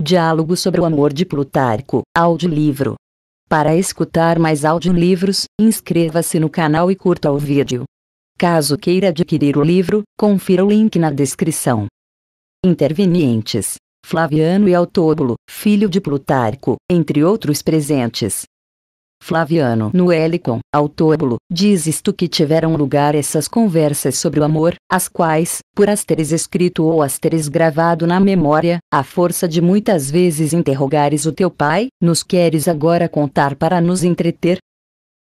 Diálogo sobre o amor de Plutarco, audiolivro. Para escutar mais audiolivros, inscreva-se no canal e curta o vídeo. Caso queira adquirir o livro, confira o link na descrição. Intervenientes: Flaviano e Autóbulo, filho de Plutarco, entre outros presentes. Flaviano no Helicon, ao Tóbulo, dizes tu que tiveram lugar essas conversas sobre o amor, as quais, por asteres escrito ou asteres gravado na memória, à força de muitas vezes interrogares o teu pai, nos queres agora contar para nos entreter?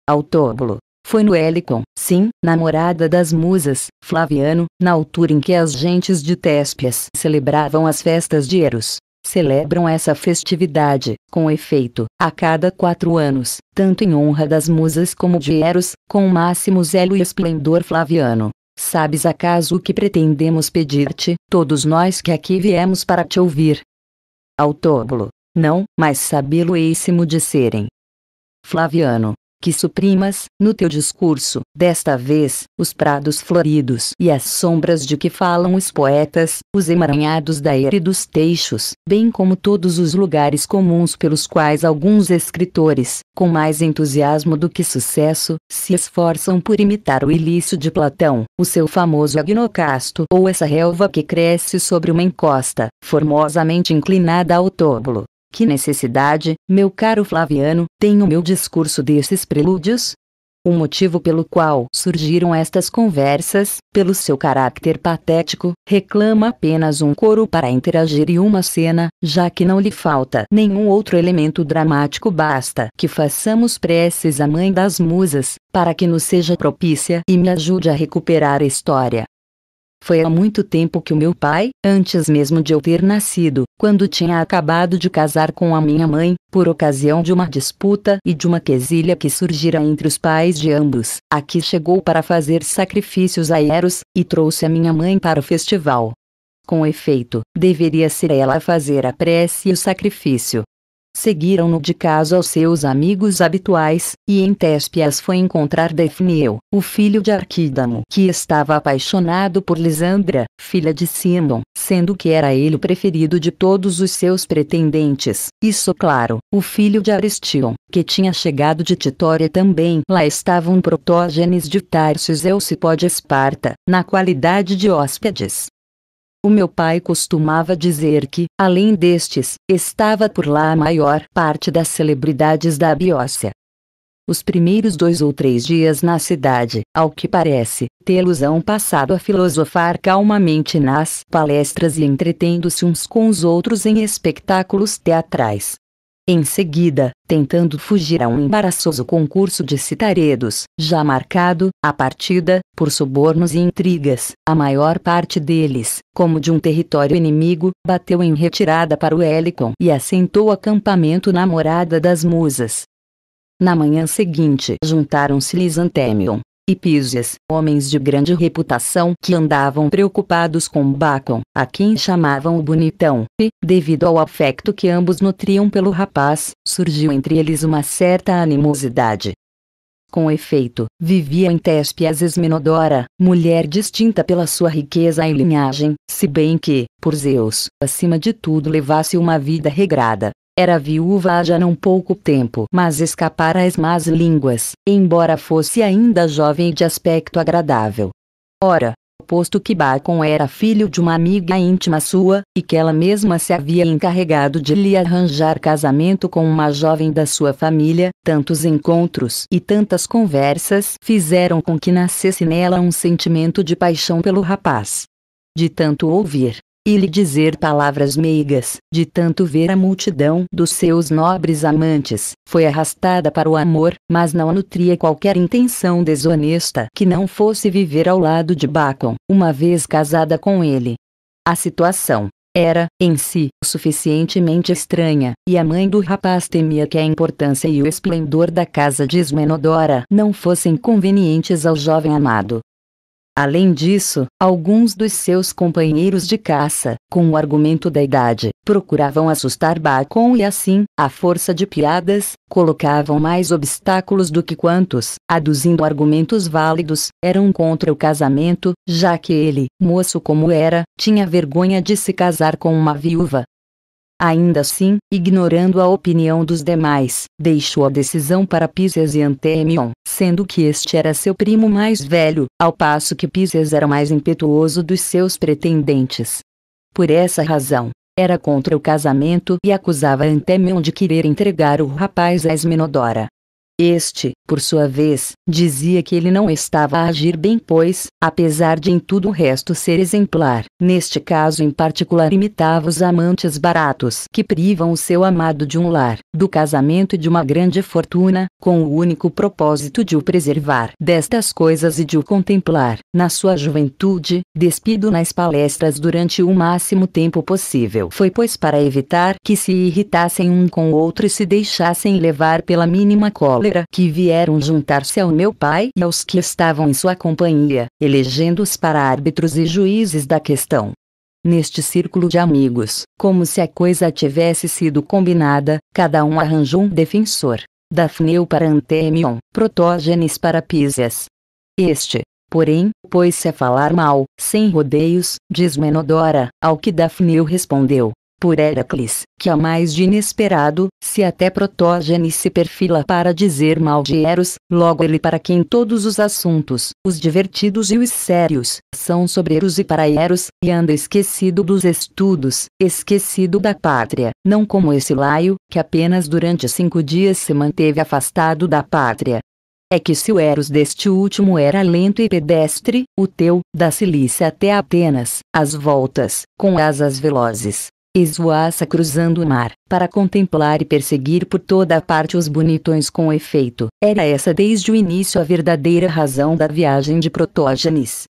Ao Tóbulo. Foi no Helicon, sim, namorada das musas, Flaviano, na altura em que as gentes de Téspias celebravam as festas de Eros, celebram essa festividade, com efeito, a cada quatro anos, tanto em honra das musas como de Eros, com o máximo zelo e esplendor flaviano. Sabes acaso o que pretendemos pedir-te, todos nós que aqui viemos para te ouvir? Ao não, mas sabê-lo-eíssimo de serem. Flaviano, que suprimas, no teu discurso, desta vez, os prados floridos e as sombras de que falam os poetas, os emaranhados da era e dos teixos, bem como todos os lugares comuns pelos quais alguns escritores, com mais entusiasmo do que sucesso, se esforçam por imitar o Ilício de Platão, o seu famoso agnocasto ou essa relva que cresce sobre uma encosta, formosamente inclinada ao tóbulo, que necessidade, meu caro Flaviano, tem o meu discurso desses prelúdios? O motivo pelo qual surgiram estas conversas, pelo seu caráter patético, reclama apenas um coro para interagir e uma cena, já que não lhe falta nenhum outro elemento dramático. Basta que façamos preces à Mãe das Musas, para que nos seja propícia e me ajude a recuperar a história. Foi há muito tempo que o meu pai, antes mesmo de eu ter nascido, quando tinha acabado de casar com a minha mãe, por ocasião de uma disputa e de uma quesilha que surgira entre os pais de ambos, aqui chegou para fazer sacrifícios a Eros, e trouxe a minha mãe para o festival. Com efeito, deveria ser ela a fazer a prece e o sacrifício, Seguiram-no de caso aos seus amigos habituais, e em Téspias foi encontrar Defniel, o filho de Arquídamo, que estava apaixonado por Lisandra, filha de Simon, sendo que era ele o preferido de todos os seus pretendentes, e claro, o filho de Aristion, que tinha chegado de Titória também. Lá estavam protógenes de Tarsus Elcipó de Esparta, na qualidade de hóspedes, o meu pai costumava dizer que, além destes, estava por lá a maior parte das celebridades da Biócia. Os primeiros dois ou três dias na cidade, ao que parece, tê-los-ão passado a filosofar calmamente nas palestras e entretendo-se uns com os outros em espetáculos teatrais. Em seguida, tentando fugir a um embaraçoso concurso de citaredos, já marcado, a partida, por subornos e intrigas, a maior parte deles, como de um território inimigo, bateu em retirada para o Helicon e assentou acampamento na morada das musas. Na manhã seguinte, juntaram-se Lisantemion, e Písias, homens de grande reputação que andavam preocupados com Bacon, a quem chamavam o bonitão, e, devido ao afeto que ambos nutriam pelo rapaz, surgiu entre eles uma certa animosidade. Com efeito, vivia em Téspias Esmenodora, mulher distinta pela sua riqueza e linhagem, se bem que, por Zeus, acima de tudo levasse uma vida regrada. Era viúva há já não pouco tempo, mas escapara às más línguas, embora fosse ainda jovem e de aspecto agradável. Ora, posto que Bacon era filho de uma amiga íntima sua, e que ela mesma se havia encarregado de lhe arranjar casamento com uma jovem da sua família, tantos encontros e tantas conversas fizeram com que nascesse nela um sentimento de paixão pelo rapaz. De tanto ouvir e lhe dizer palavras meigas, de tanto ver a multidão dos seus nobres amantes, foi arrastada para o amor, mas não nutria qualquer intenção desonesta que não fosse viver ao lado de Bacon, uma vez casada com ele. A situação era, em si, suficientemente estranha, e a mãe do rapaz temia que a importância e o esplendor da casa de Esmenodora não fossem convenientes ao jovem amado. Além disso, alguns dos seus companheiros de caça, com o argumento da idade, procuravam assustar Bacon e assim, à força de piadas, colocavam mais obstáculos do que quantos, aduzindo argumentos válidos, eram contra o casamento, já que ele, moço como era, tinha vergonha de se casar com uma viúva, Ainda assim, ignorando a opinião dos demais, deixou a decisão para Písias e Antêmion, sendo que este era seu primo mais velho, ao passo que Písias era mais impetuoso dos seus pretendentes. Por essa razão, era contra o casamento e acusava Antêmion de querer entregar o rapaz a Esmenodora, este, por sua vez, dizia que ele não estava a agir bem, pois, apesar de em tudo o resto ser exemplar, neste caso em particular imitava os amantes baratos que privam o seu amado de um lar, do casamento e de uma grande fortuna, com o único propósito de o preservar destas coisas e de o contemplar, na sua juventude, despido nas palestras durante o máximo tempo possível. Foi, pois, para evitar que se irritassem um com o outro e se deixassem levar pela mínima cola que vieram juntar-se ao meu pai e aos que estavam em sua companhia, elegendo-os para árbitros e juízes da questão. Neste círculo de amigos, como se a coisa tivesse sido combinada, cada um arranjou um defensor. Dafneu para Antemion, Protógenes para Písias. Este, porém, pôs-se a falar mal, sem rodeios, diz Menodora, ao que Dafneu respondeu por Heracles, que a é mais de inesperado, se até Protógenes se perfila para dizer mal de Eros, logo ele para quem todos os assuntos, os divertidos e os sérios, são sobre Eros e para Eros, e anda esquecido dos estudos, esquecido da pátria, não como esse laio, que apenas durante cinco dias se manteve afastado da pátria, é que se o Eros deste último era lento e pedestre, o teu, da Cilícia até Atenas, as voltas, com asas velozes, esvoaça cruzando o mar, para contemplar e perseguir por toda a parte os bonitões com efeito. Era essa desde o início a verdadeira razão da viagem de Protógenes.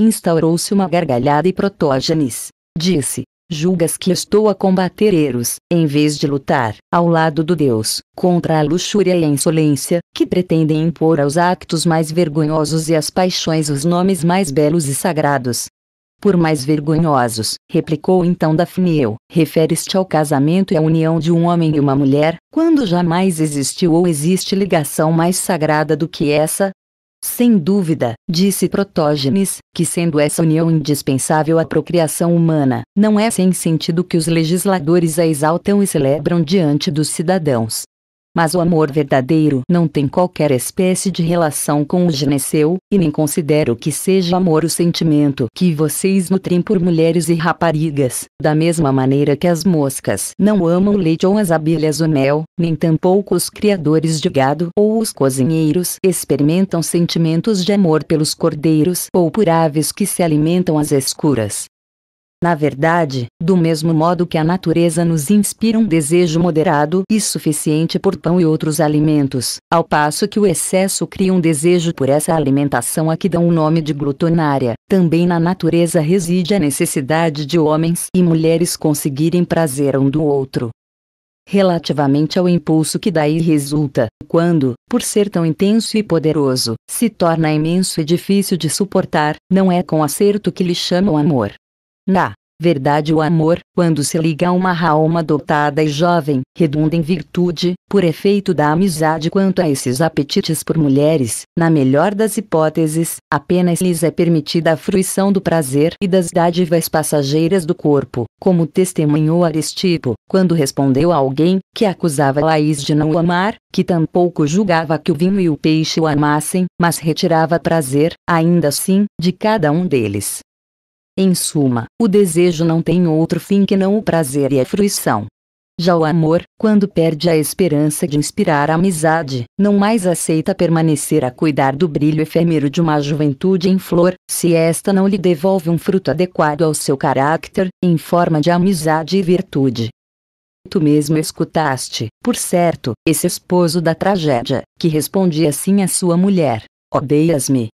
Instaurou-se uma gargalhada e Protógenes disse: Julgas que estou a combater Eros, em vez de lutar, ao lado do Deus, contra a luxúria e a insolência, que pretendem impor aos actos mais vergonhosos e às paixões os nomes mais belos e sagrados, por mais vergonhosos, replicou então Dafniel. Refere-te ao casamento e à união de um homem e uma mulher, quando jamais existiu ou existe ligação mais sagrada do que essa? Sem dúvida, disse Protógenes, que sendo essa união indispensável à procriação humana, não é sem sentido que os legisladores a exaltam e celebram diante dos cidadãos, mas o amor verdadeiro não tem qualquer espécie de relação com o geneceu e nem considero que seja amor o sentimento que vocês nutrem por mulheres e raparigas, da mesma maneira que as moscas não amam o leite ou as abelhas o mel, nem tampouco os criadores de gado ou os cozinheiros experimentam sentimentos de amor pelos cordeiros ou por aves que se alimentam às escuras. Na verdade, do mesmo modo que a natureza nos inspira um desejo moderado e suficiente por pão e outros alimentos, ao passo que o excesso cria um desejo por essa alimentação a que dão o nome de glutonária, também na natureza reside a necessidade de homens e mulheres conseguirem prazer um do outro relativamente ao impulso que daí resulta, quando, por ser tão intenso e poderoso, se torna imenso e difícil de suportar, não é com acerto que lhe chamam amor, na verdade, o amor, quando se liga a uma alma dotada e jovem, redunda em virtude, por efeito da amizade quanto a esses apetites por mulheres, na melhor das hipóteses, apenas lhes é permitida a fruição do prazer e das dádivas passageiras do corpo, como testemunhou Aristipo, quando respondeu a alguém, que acusava Laís de não o amar, que tampouco julgava que o vinho e o peixe o amassem, mas retirava prazer, ainda assim, de cada um deles. Em suma, o desejo não tem outro fim que não o prazer e a fruição. Já o amor, quando perde a esperança de inspirar amizade, não mais aceita permanecer a cuidar do brilho efêmero de uma juventude em flor, se esta não lhe devolve um fruto adequado ao seu caráter, em forma de amizade e virtude. Tu mesmo escutaste, por certo, esse esposo da tragédia, que respondia assim à sua mulher: Odeias-me,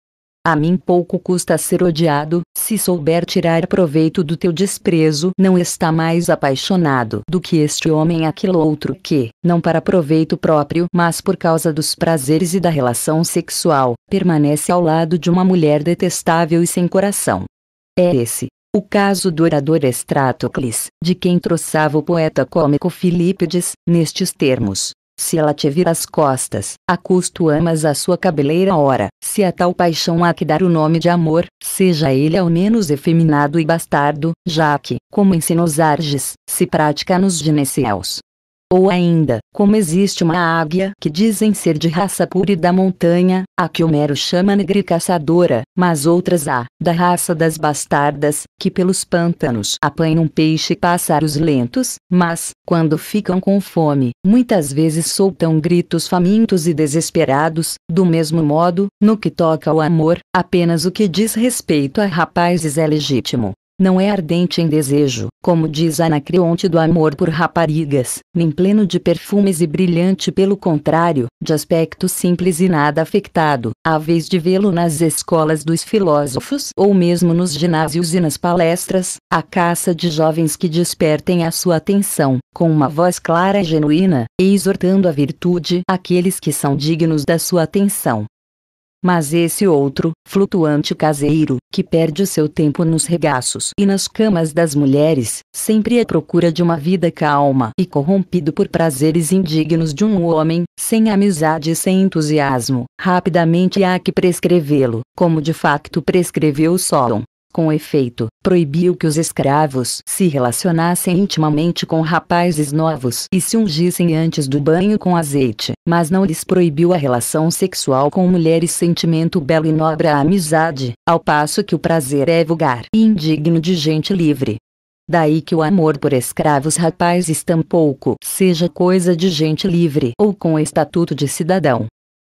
a mim pouco custa ser odiado, se souber tirar proveito do teu desprezo. Não está mais apaixonado do que este homem aquilo outro que, não para proveito próprio, mas por causa dos prazeres e da relação sexual, permanece ao lado de uma mulher detestável e sem coração. É esse, o caso do orador Estratocles, de quem troçava o poeta cômico Filipides, nestes termos. Se ela te vira as costas, a custo amas a sua cabeleira ora, se a é tal paixão há que dar o nome de amor, seja ele ao menos efeminado e bastardo, já que, como ensina os Arges, se pratica nos gineceus, ou ainda, como existe uma águia que dizem ser de raça pura e da montanha, a que Homero chama negra e caçadora, mas outras há, da raça das bastardas, que pelos pântanos apanham peixe e pássaros lentos, mas, quando ficam com fome, muitas vezes soltam gritos famintos e desesperados, do mesmo modo, no que toca ao amor, apenas o que diz respeito a rapazes é legítimo, não é ardente em desejo, como diz Anacreonte do amor por raparigas, nem pleno de perfumes e brilhante pelo contrário, de aspecto simples e nada afectado, à vez de vê-lo nas escolas dos filósofos ou mesmo nos ginásios e nas palestras, a caça de jovens que despertem a sua atenção, com uma voz clara e genuína, e exortando a virtude aqueles que são dignos da sua atenção. Mas esse outro, flutuante caseiro, que perde o seu tempo nos regaços e nas camas das mulheres, sempre à procura de uma vida calma e corrompido por prazeres indignos de um homem, sem amizade e sem entusiasmo, rapidamente há que prescrevê-lo, como de facto prescreveu Solon, com efeito, proibiu que os escravos se relacionassem intimamente com rapazes novos e se ungissem antes do banho com azeite, mas não lhes proibiu a relação sexual com mulheres sentimento belo e nobre a amizade, ao passo que o prazer é vulgar e indigno de gente livre. Daí que o amor por escravos rapazes tampouco seja coisa de gente livre ou com estatuto de cidadão.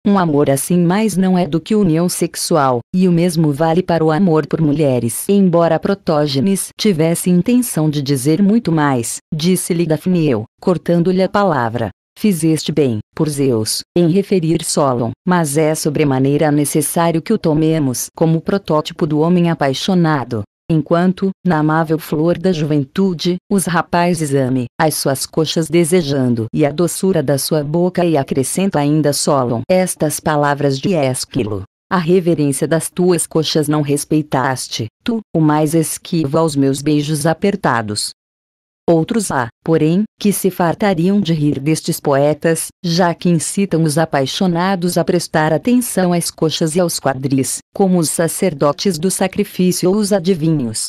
Um amor assim mais não é do que união sexual, e o mesmo vale para o amor por mulheres. Embora Protógenes tivesse intenção de dizer muito mais, disse-lhe Dafniel, cortando-lhe a palavra. Fizeste bem, por Zeus, em referir Solon, mas é sobremaneira necessário que o tomemos como protótipo do homem apaixonado, enquanto, na amável flor da juventude, os rapazes ame as suas coxas desejando e a doçura da sua boca e acrescenta ainda solam estas palavras de Esquilo. A reverência das tuas coxas não respeitaste, tu, o mais esquivo aos meus beijos apertados. Outros há, porém, que se fartariam de rir destes poetas, já que incitam os apaixonados a prestar atenção às coxas e aos quadris, como os sacerdotes do sacrifício ou os adivinhos.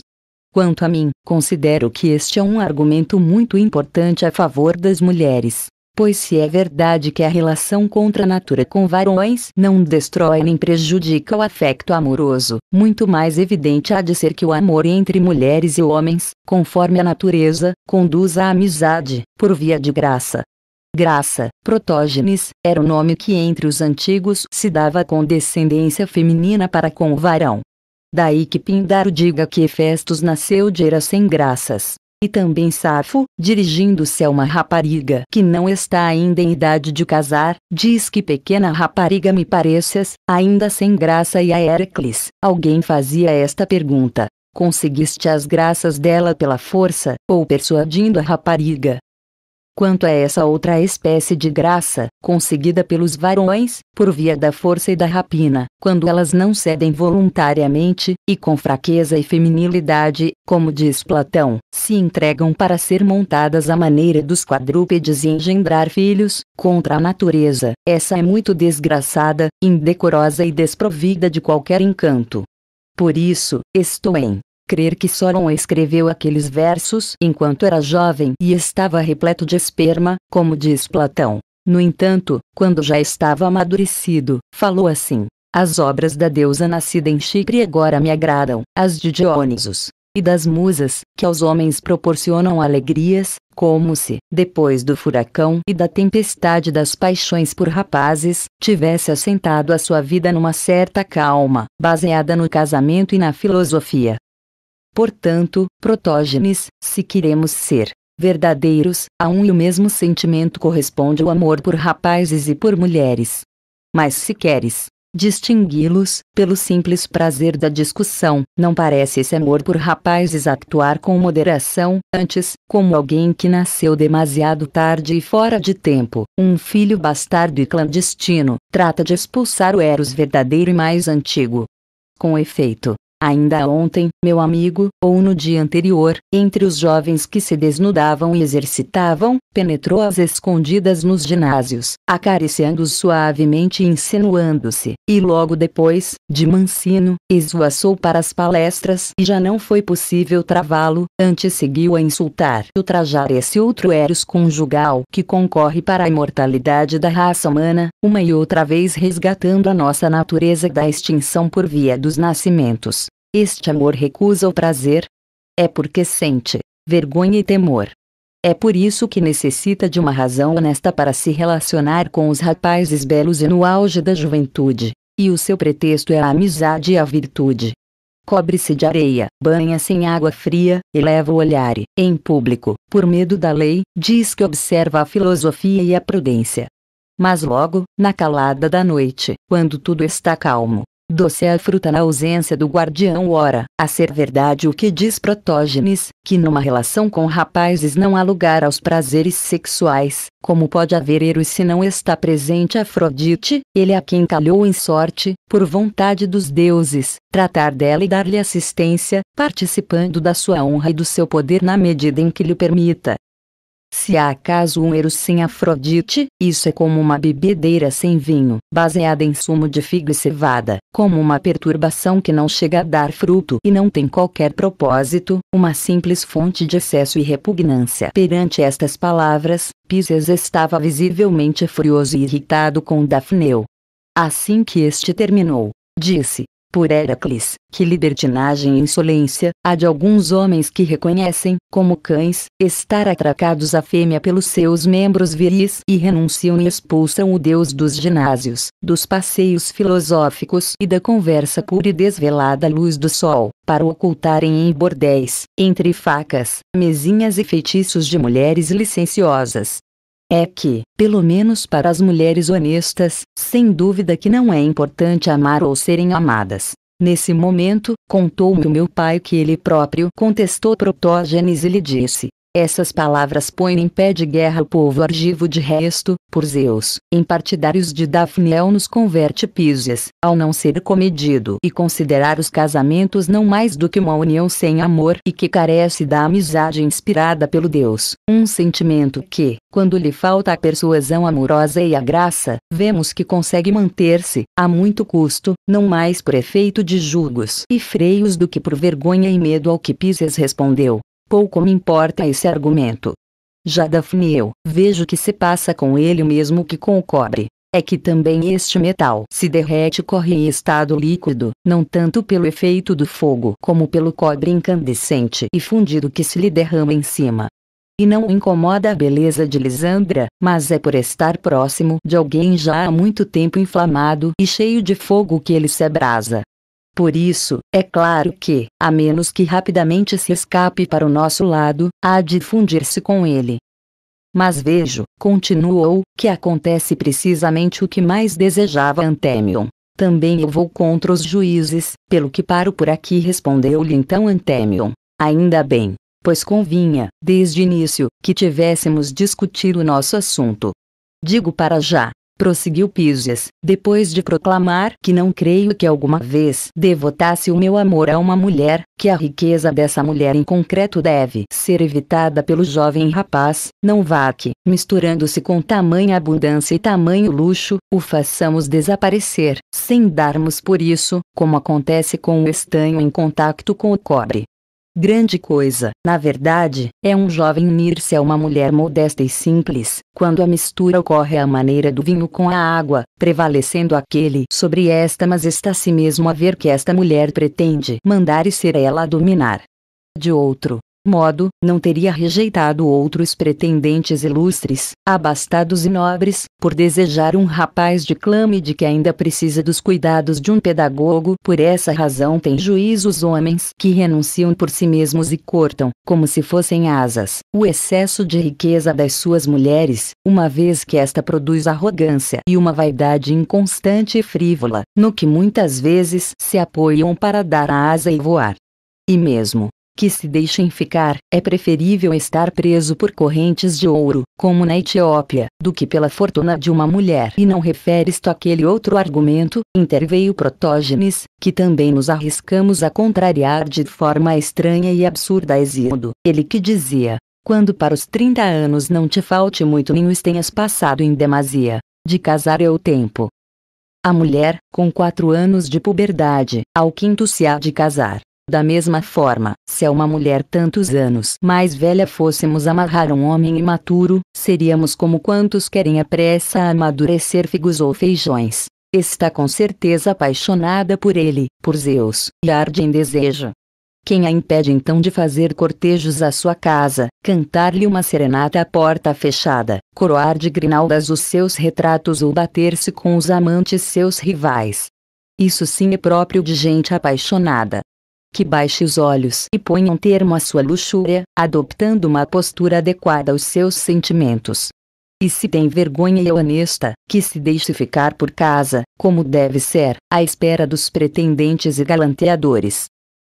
Quanto a mim, considero que este é um argumento muito importante a favor das mulheres, pois se é verdade que a relação contra a natura com varões não destrói nem prejudica o afeto amoroso, muito mais evidente há de ser que o amor entre mulheres e homens, conforme a natureza, conduz à amizade, por via de graça. Graça, protógenes, era o nome que entre os antigos se dava com descendência feminina para com o varão. Daí que Pindaro diga que Hefestos nasceu de era sem graças e também Safo, dirigindo-se a uma rapariga que não está ainda em idade de casar, diz que pequena rapariga me pareces, ainda sem graça e a Heracles, alguém fazia esta pergunta. Conseguiste as graças dela pela força, ou persuadindo a rapariga, Quanto a essa outra espécie de graça, conseguida pelos varões, por via da força e da rapina, quando elas não cedem voluntariamente, e com fraqueza e feminilidade, como diz Platão, se entregam para ser montadas à maneira dos quadrúpedes e engendrar filhos, contra a natureza, essa é muito desgraçada, indecorosa e desprovida de qualquer encanto. Por isso, estou em crer que Solon escreveu aqueles versos enquanto era jovem e estava repleto de esperma, como diz Platão. No entanto, quando já estava amadurecido, falou assim: As obras da deusa nascida em Chipre agora me agradam, as de Dionisos e das musas, que aos homens proporcionam alegrias, como se, depois do furacão e da tempestade das paixões por rapazes, tivesse assentado a sua vida numa certa calma, baseada no casamento e na filosofia. Portanto, protógenes, se queremos ser verdadeiros, a um e o mesmo sentimento corresponde o amor por rapazes e por mulheres. Mas se queres distingui-los, pelo simples prazer da discussão, não parece esse amor por rapazes actuar com moderação, antes, como alguém que nasceu demasiado tarde e fora de tempo, um filho bastardo e clandestino, trata de expulsar o Eros verdadeiro e mais antigo. Com efeito, Ainda ontem, meu amigo, ou no dia anterior, entre os jovens que se desnudavam e exercitavam, penetrou as escondidas nos ginásios, acariciando-os suavemente e insinuando-se, e logo depois, de mansino, esvoaçou para as palestras e já não foi possível travá-lo, antes seguiu a insultar e ultrajar esse outro eros conjugal que concorre para a imortalidade da raça humana, uma e outra vez resgatando a nossa natureza da extinção por via dos nascimentos. Este amor recusa o prazer. É porque sente vergonha e temor. É por isso que necessita de uma razão honesta para se relacionar com os rapazes belos e no auge da juventude, e o seu pretexto é a amizade e a virtude. Cobre-se de areia, banha-se em água fria, eleva o olhar e, em público, por medo da lei, diz que observa a filosofia e a prudência. Mas logo, na calada da noite, quando tudo está calmo, Doce é a fruta na ausência do guardião ora, a ser verdade o que diz Protógenes, que numa relação com rapazes não há lugar aos prazeres sexuais, como pode haver Eros se não está presente Afrodite, ele é a quem calhou em sorte, por vontade dos deuses, tratar dela e dar-lhe assistência, participando da sua honra e do seu poder na medida em que lhe permita, se há acaso um eros sem Afrodite, isso é como uma bebedeira sem vinho, baseada em sumo de figo e cevada, como uma perturbação que não chega a dar fruto e não tem qualquer propósito, uma simples fonte de excesso e repugnância. Perante estas palavras, Pisces estava visivelmente furioso e irritado com Dafneu. Assim que este terminou, disse, por Heracles, que libertinagem e insolência, há de alguns homens que reconhecem, como cães, estar atracados à fêmea pelos seus membros viris e renunciam e expulsam o deus dos ginásios, dos passeios filosóficos e da conversa pura e desvelada luz do sol, para o ocultarem em bordéis, entre facas, mesinhas e feitiços de mulheres licenciosas, é que, pelo menos para as mulheres honestas, sem dúvida que não é importante amar ou serem amadas. Nesse momento, contou-me o meu pai que ele próprio contestou Protógenes e lhe disse: essas palavras põem em pé de guerra o povo argivo de resto, por Zeus, em partidários de Dafniel nos converte Písias, ao não ser comedido e considerar os casamentos não mais do que uma união sem amor e que carece da amizade inspirada pelo Deus, um sentimento que, quando lhe falta a persuasão amorosa e a graça, vemos que consegue manter-se, a muito custo, não mais por efeito de julgos e freios do que por vergonha e medo ao que Písias respondeu, Pouco me importa esse argumento. Já Daphne eu vejo que se passa com ele o mesmo que com o cobre. É que também este metal se derrete e corre em estado líquido, não tanto pelo efeito do fogo como pelo cobre incandescente e fundido que se lhe derrama em cima. E não o incomoda a beleza de Lisandra, mas é por estar próximo de alguém já há muito tempo inflamado e cheio de fogo que ele se abrasa. Por isso, é claro que, a menos que rapidamente se escape para o nosso lado, há de fundir-se com ele. Mas vejo, continuou, que acontece precisamente o que mais desejava Antêmion. Também eu vou contra os juízes, pelo que paro por aqui respondeu-lhe então Antêmion. Ainda bem, pois convinha, desde início, que tivéssemos discutido o nosso assunto. Digo para já, prosseguiu Piges, depois de proclamar que não creio que alguma vez devotasse o meu amor a uma mulher, que a riqueza dessa mulher em concreto deve ser evitada pelo jovem rapaz, não vá que, misturando-se com tamanha abundância e tamanho luxo, o façamos desaparecer, sem darmos por isso, como acontece com o estanho em contacto com o cobre grande coisa. Na verdade, é um jovem unir-se a uma mulher modesta e simples, quando a mistura ocorre à maneira do vinho com a água, prevalecendo aquele sobre esta, mas está a si mesmo a ver que esta mulher pretende mandar e ser ela a dominar. De outro, modo, não teria rejeitado outros pretendentes ilustres, abastados e nobres, por desejar um rapaz de clame de que ainda precisa dos cuidados de um pedagogo. Por essa razão tem juízo os homens que renunciam por si mesmos e cortam, como se fossem asas, o excesso de riqueza das suas mulheres, uma vez que esta produz arrogância e uma vaidade inconstante e frívola, no que muitas vezes se apoiam para dar a asa e voar. E mesmo, que se deixem ficar, é preferível estar preso por correntes de ouro, como na Etiópia, do que pela fortuna de uma mulher. E não refere isto aquele outro argumento, interveio Protógenes, que também nos arriscamos a contrariar de forma estranha e absurda a Exíodo, Ele que dizia, quando para os 30 anos não te falte muito nem os tenhas passado em demasia, de casar é o tempo. A mulher, com quatro anos de puberdade, ao quinto se há de casar. Da mesma forma, se a uma mulher tantos anos mais velha fôssemos amarrar um homem imaturo, seríamos como quantos querem a pressa amadurecer figos ou feijões. Está com certeza apaixonada por ele, por Zeus, e arde em desejo. Quem a impede então de fazer cortejos à sua casa, cantar-lhe uma serenata à porta fechada, coroar de grinaldas os seus retratos ou bater-se com os amantes seus rivais? Isso sim é próprio de gente apaixonada que baixe os olhos e ponha um termo à sua luxúria, adoptando uma postura adequada aos seus sentimentos. E se tem vergonha e é honesta, que se deixe ficar por casa, como deve ser, à espera dos pretendentes e galanteadores.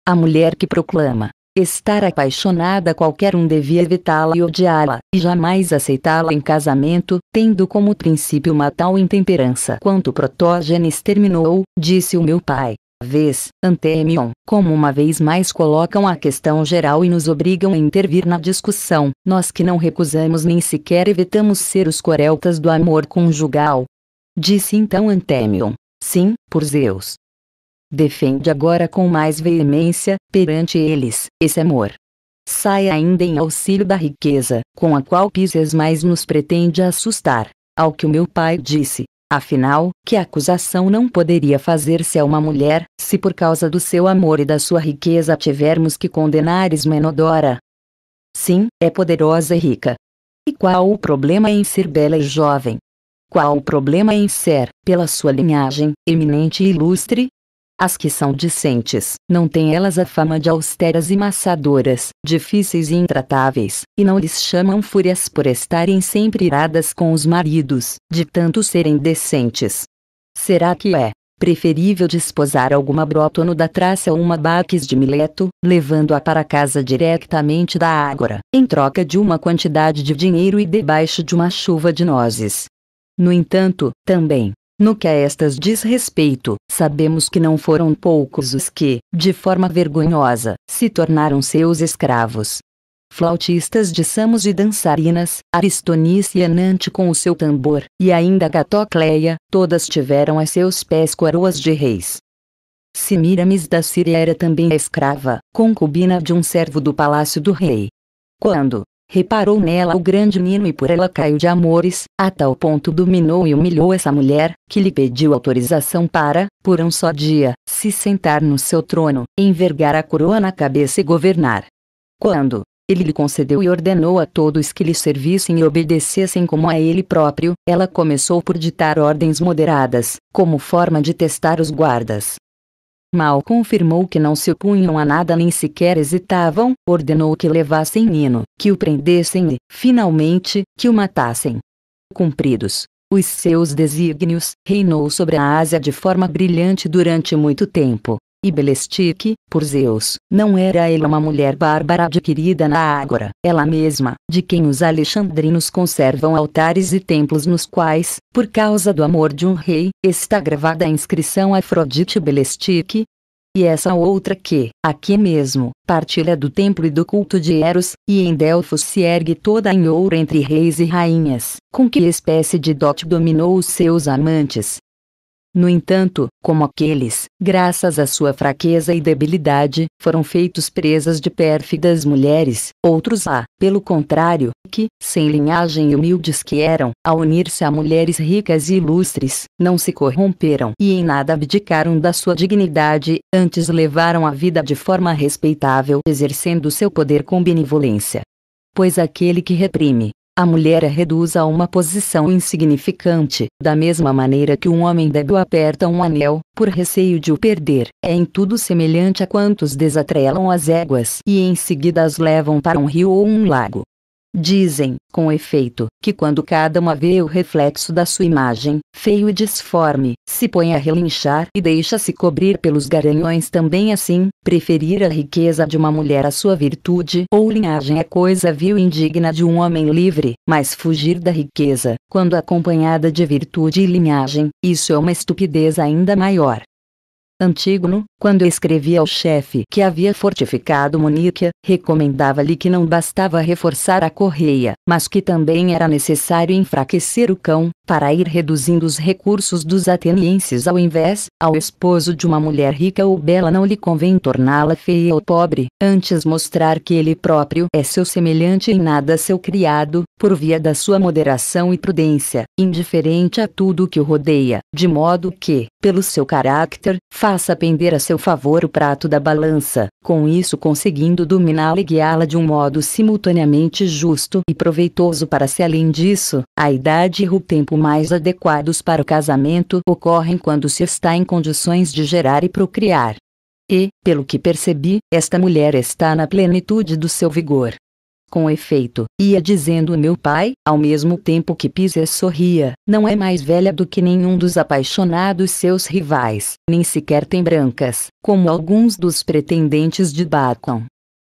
A mulher que proclama estar apaixonada qualquer um devia evitá-la e odiá-la, e jamais aceitá-la em casamento, tendo como princípio uma tal intemperança quanto Protógenes terminou, disse o meu pai, vez, Antemion, como uma vez mais colocam a questão geral e nos obrigam a intervir na discussão, nós que não recusamos nem sequer evitamos ser os coreltas do amor conjugal. Disse então Antemion. Sim, por Zeus. Defende agora com mais veemência, perante eles, esse amor. Sai ainda em auxílio da riqueza, com a qual Pisces mais nos pretende assustar, ao que o meu pai disse, Afinal, que acusação não poderia fazer-se a uma mulher, se por causa do seu amor e da sua riqueza tivermos que condenar Ismenodora? Sim, é poderosa e rica. E qual o problema em ser bela e jovem? Qual o problema em ser, pela sua linhagem, eminente e ilustre? As que são discentes, não têm elas a fama de austeras e maçadoras, difíceis e intratáveis, e não lhes chamam fúrias por estarem sempre iradas com os maridos, de tanto serem decentes. Será que é preferível desposar alguma brótono da Trácia ou uma baques de Mileto, levando-a para casa diretamente da Ágora, em troca de uma quantidade de dinheiro e debaixo de uma chuva de nozes? No entanto, também, no que a estas diz respeito, sabemos que não foram poucos os que, de forma vergonhosa, se tornaram seus escravos. Flautistas de samos e dançarinas, Aristonice e Anante com o seu tambor, e ainda Gatocleia, todas tiveram a seus pés coroas de reis. Simiramis da Síria era também escrava, concubina de um servo do palácio do rei. Quando, reparou nela o grande Nino e por ela caiu de amores, a tal ponto dominou e humilhou essa mulher, que lhe pediu autorização para, por um só dia, se sentar no seu trono, envergar a coroa na cabeça e governar. Quando, ele lhe concedeu e ordenou a todos que lhe servissem e obedecessem como a ele próprio. Ela começou por ditar ordens moderadas, como forma de testar os guardas, Mal confirmou que não se opunham a nada nem sequer hesitavam, ordenou que levassem Nino, que o prendessem e, finalmente, que o matassem. Cumpridos os seus desígnios, reinou sobre a Ásia de forma brilhante durante muito tempo. E Belestique, por Zeus, não era ela uma mulher bárbara adquirida na Ágora, ela mesma, de quem os alexandrinos conservam altares e templos nos quais, por causa do amor de um rei, está gravada a inscrição Afrodite Belestique, e essa outra que, aqui mesmo, partilha do templo e do culto de Eros, e em Delfos se ergue toda em ouro entre reis e rainhas, com que espécie de dote dominou os seus amantes, no entanto, como aqueles, graças à sua fraqueza e debilidade, foram feitos presas de pérfidas mulheres, outros há, pelo contrário, que, sem linhagem e humildes que eram, ao unir-se a mulheres ricas e ilustres, não se corromperam e em nada abdicaram da sua dignidade, antes levaram a vida de forma respeitável, exercendo seu poder com benevolência. Pois aquele que reprime, a mulher a reduz a uma posição insignificante, da mesma maneira que um homem débil aperta um anel, por receio de o perder. É em tudo semelhante a quantos desatrelam as éguas e em seguida as levam para um rio ou um lago. Dizem, com efeito, que quando cada uma vê o reflexo da sua imagem, feio e disforme, se põe a relinchar e deixa-se cobrir pelos garanhões também assim, preferir a riqueza de uma mulher à sua virtude ou linhagem é coisa vil e indigna de um homem livre, mas fugir da riqueza, quando acompanhada de virtude e linhagem, isso é uma estupidez ainda maior. Antígono, quando escrevia ao chefe que havia fortificado Moníquia, recomendava-lhe que não bastava reforçar a correia, mas que também era necessário enfraquecer o cão, para ir reduzindo os recursos dos atenienses ao invés, ao esposo de uma mulher rica ou bela não lhe convém torná-la feia ou pobre, antes mostrar que ele próprio é seu semelhante e em nada seu criado, por via da sua moderação e prudência, indiferente a tudo que o rodeia, de modo que, pelo seu caráter, faça pender a seu favor o prato da balança, com isso conseguindo dominá-la e guiá-la de um modo simultaneamente justo e proveitoso para se si. além disso, a idade e o tempo mais adequados para o casamento ocorrem quando se está em condições de gerar e procriar. E, pelo que percebi, esta mulher está na plenitude do seu vigor. Com efeito, ia dizendo meu pai, ao mesmo tempo que Pisa sorria, não é mais velha do que nenhum dos apaixonados seus rivais, nem sequer tem brancas, como alguns dos pretendentes de Bacon.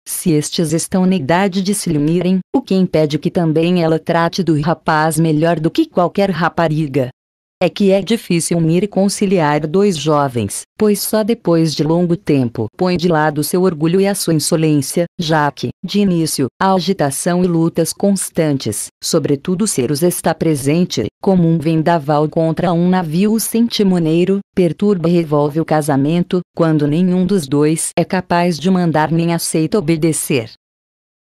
Se estes estão na idade de se unirem, o que impede que também ela trate do rapaz melhor do que qualquer rapariga, é que é difícil unir e conciliar dois jovens, pois só depois de longo tempo põe de lado seu orgulho e a sua insolência, já que, de início, a agitação e lutas constantes, sobretudo se os está presente, como um vendaval contra um navio sem timoneiro, perturba e revolve o casamento, quando nenhum dos dois é capaz de mandar nem aceita obedecer.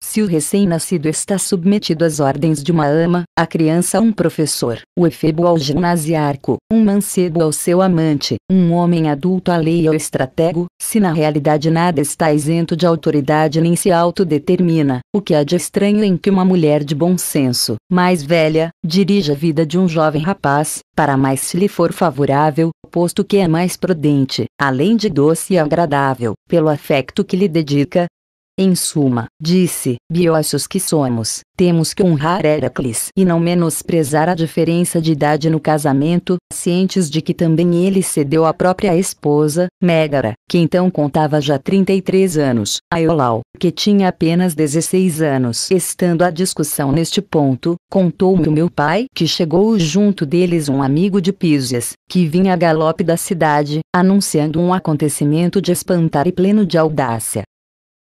Se o recém-nascido está submetido às ordens de uma ama, a criança a um professor, o efebo ao ginasiarco, um mancebo ao seu amante, um homem adulto à lei ao estratego, se na realidade nada está isento de autoridade nem se autodetermina, o que há de estranho em que uma mulher de bom senso, mais velha, dirija a vida de um jovem rapaz, para mais se lhe for favorável, posto que é mais prudente, além de doce e agradável, pelo afeto que lhe dedica, em suma, disse, biócios que somos, temos que honrar Heracles e não menosprezar a diferença de idade no casamento, cientes de que também ele cedeu à própria esposa, Megara, que então contava já 33 anos, a Iolau, que tinha apenas 16 anos. Estando a discussão neste ponto, contou-me o meu pai que chegou junto deles um amigo de Písias, que vinha a galope da cidade, anunciando um acontecimento de espantar e pleno de audácia,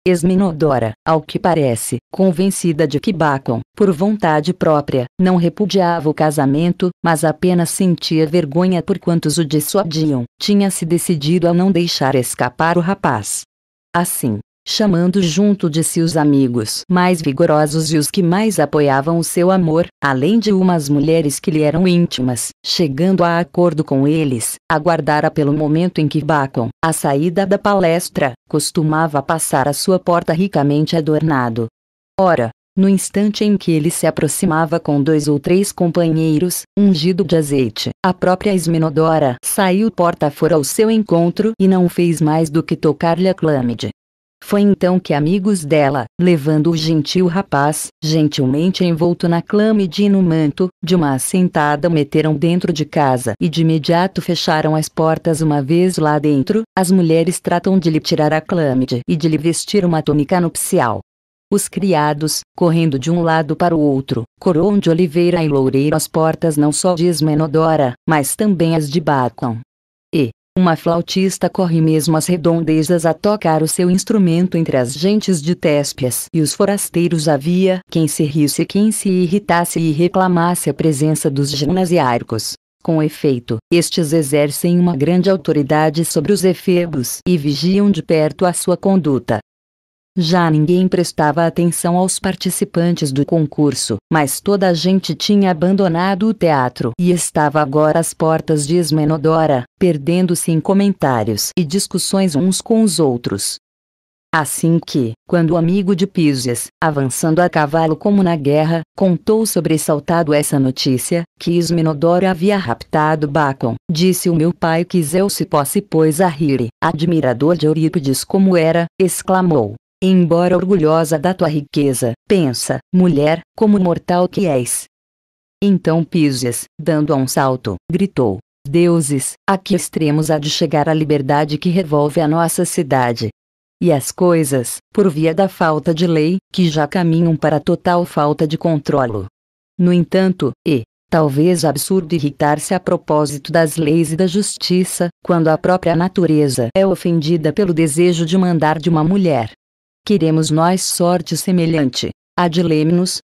Esminodora, ao que parece, convencida de que Bacon, por vontade própria, não repudiava o casamento, mas apenas sentia vergonha por quantos o dissuadiam, tinha se decidido a não deixar escapar o rapaz. Assim, chamando junto de si os amigos mais vigorosos e os que mais apoiavam o seu amor, além de umas mulheres que lhe eram íntimas, chegando a acordo com eles, aguardara pelo momento em que Bacon, a saída da palestra, costumava passar a sua porta ricamente adornado. Ora, no instante em que ele se aproximava com dois ou três companheiros, ungido de azeite, a própria Esmenodora saiu porta fora ao seu encontro e não fez mais do que tocar-lhe a clâmide. Foi então que amigos dela, levando o gentil rapaz, gentilmente envolto na clame de no manto, de uma assentada meteram dentro de casa e de imediato fecharam as portas uma vez lá dentro, as mulheres tratam de lhe tirar a clâmide e de lhe vestir uma túnica nupcial. Os criados, correndo de um lado para o outro, coroam de oliveira e loureiro as portas não só de Esmenodora, mas também as de Bacon, uma flautista corre mesmo as redondezas a tocar o seu instrumento entre as gentes de Téspias e os forasteiros havia quem se risse quem se irritasse e reclamasse a presença dos arcos. Com efeito, estes exercem uma grande autoridade sobre os efebos e vigiam de perto a sua conduta. Já ninguém prestava atenção aos participantes do concurso, mas toda a gente tinha abandonado o teatro e estava agora às portas de Esmenodora, perdendo-se em comentários e discussões uns com os outros. Assim que, quando o amigo de Pisias, avançando a cavalo como na guerra, contou sobressaltado essa notícia, que Ismenodoro havia raptado Bacon, disse o meu pai que Zeus se posse pois a rir, admirador de Eurípides como era, exclamou, embora orgulhosa da tua riqueza, pensa, mulher, como mortal que és. Então Písias, dando um salto, gritou: Deuses, a que extremos há de chegar a liberdade que revolve a nossa cidade? E as coisas, por via da falta de lei, que já caminham para total falta de controlo. No entanto, e, talvez absurdo irritar-se a propósito das leis e da justiça, quando a própria natureza é ofendida pelo desejo de mandar de uma mulher. Queremos nós sorte semelhante. Adilemos.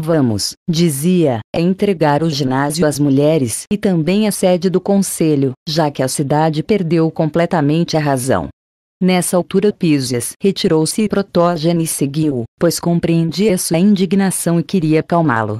Vamos, dizia, é entregar o ginásio às mulheres e também a sede do conselho, já que a cidade perdeu completamente a razão. Nessa altura Písias retirou-se e Protógenes seguiu, pois compreendia sua indignação e queria calmá-lo.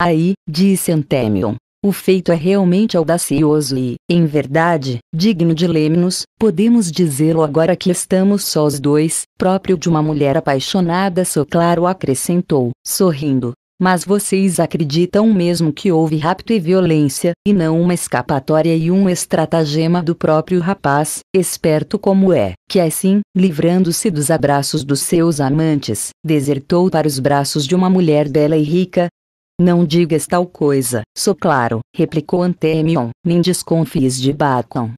Aí, disse Antêmion, o feito é realmente audacioso e, em verdade, digno de Lemnos, podemos dizê-lo agora que estamos só os dois, próprio de uma mulher apaixonada. Soclaro acrescentou, sorrindo. Mas vocês acreditam mesmo que houve rapto e violência, e não uma escapatória e um estratagema do próprio rapaz, esperto como é, que assim, livrando-se dos abraços dos seus amantes, desertou para os braços de uma mulher bela e rica, não digas tal coisa, sou claro, replicou Antemion, nem desconfies de Bacon.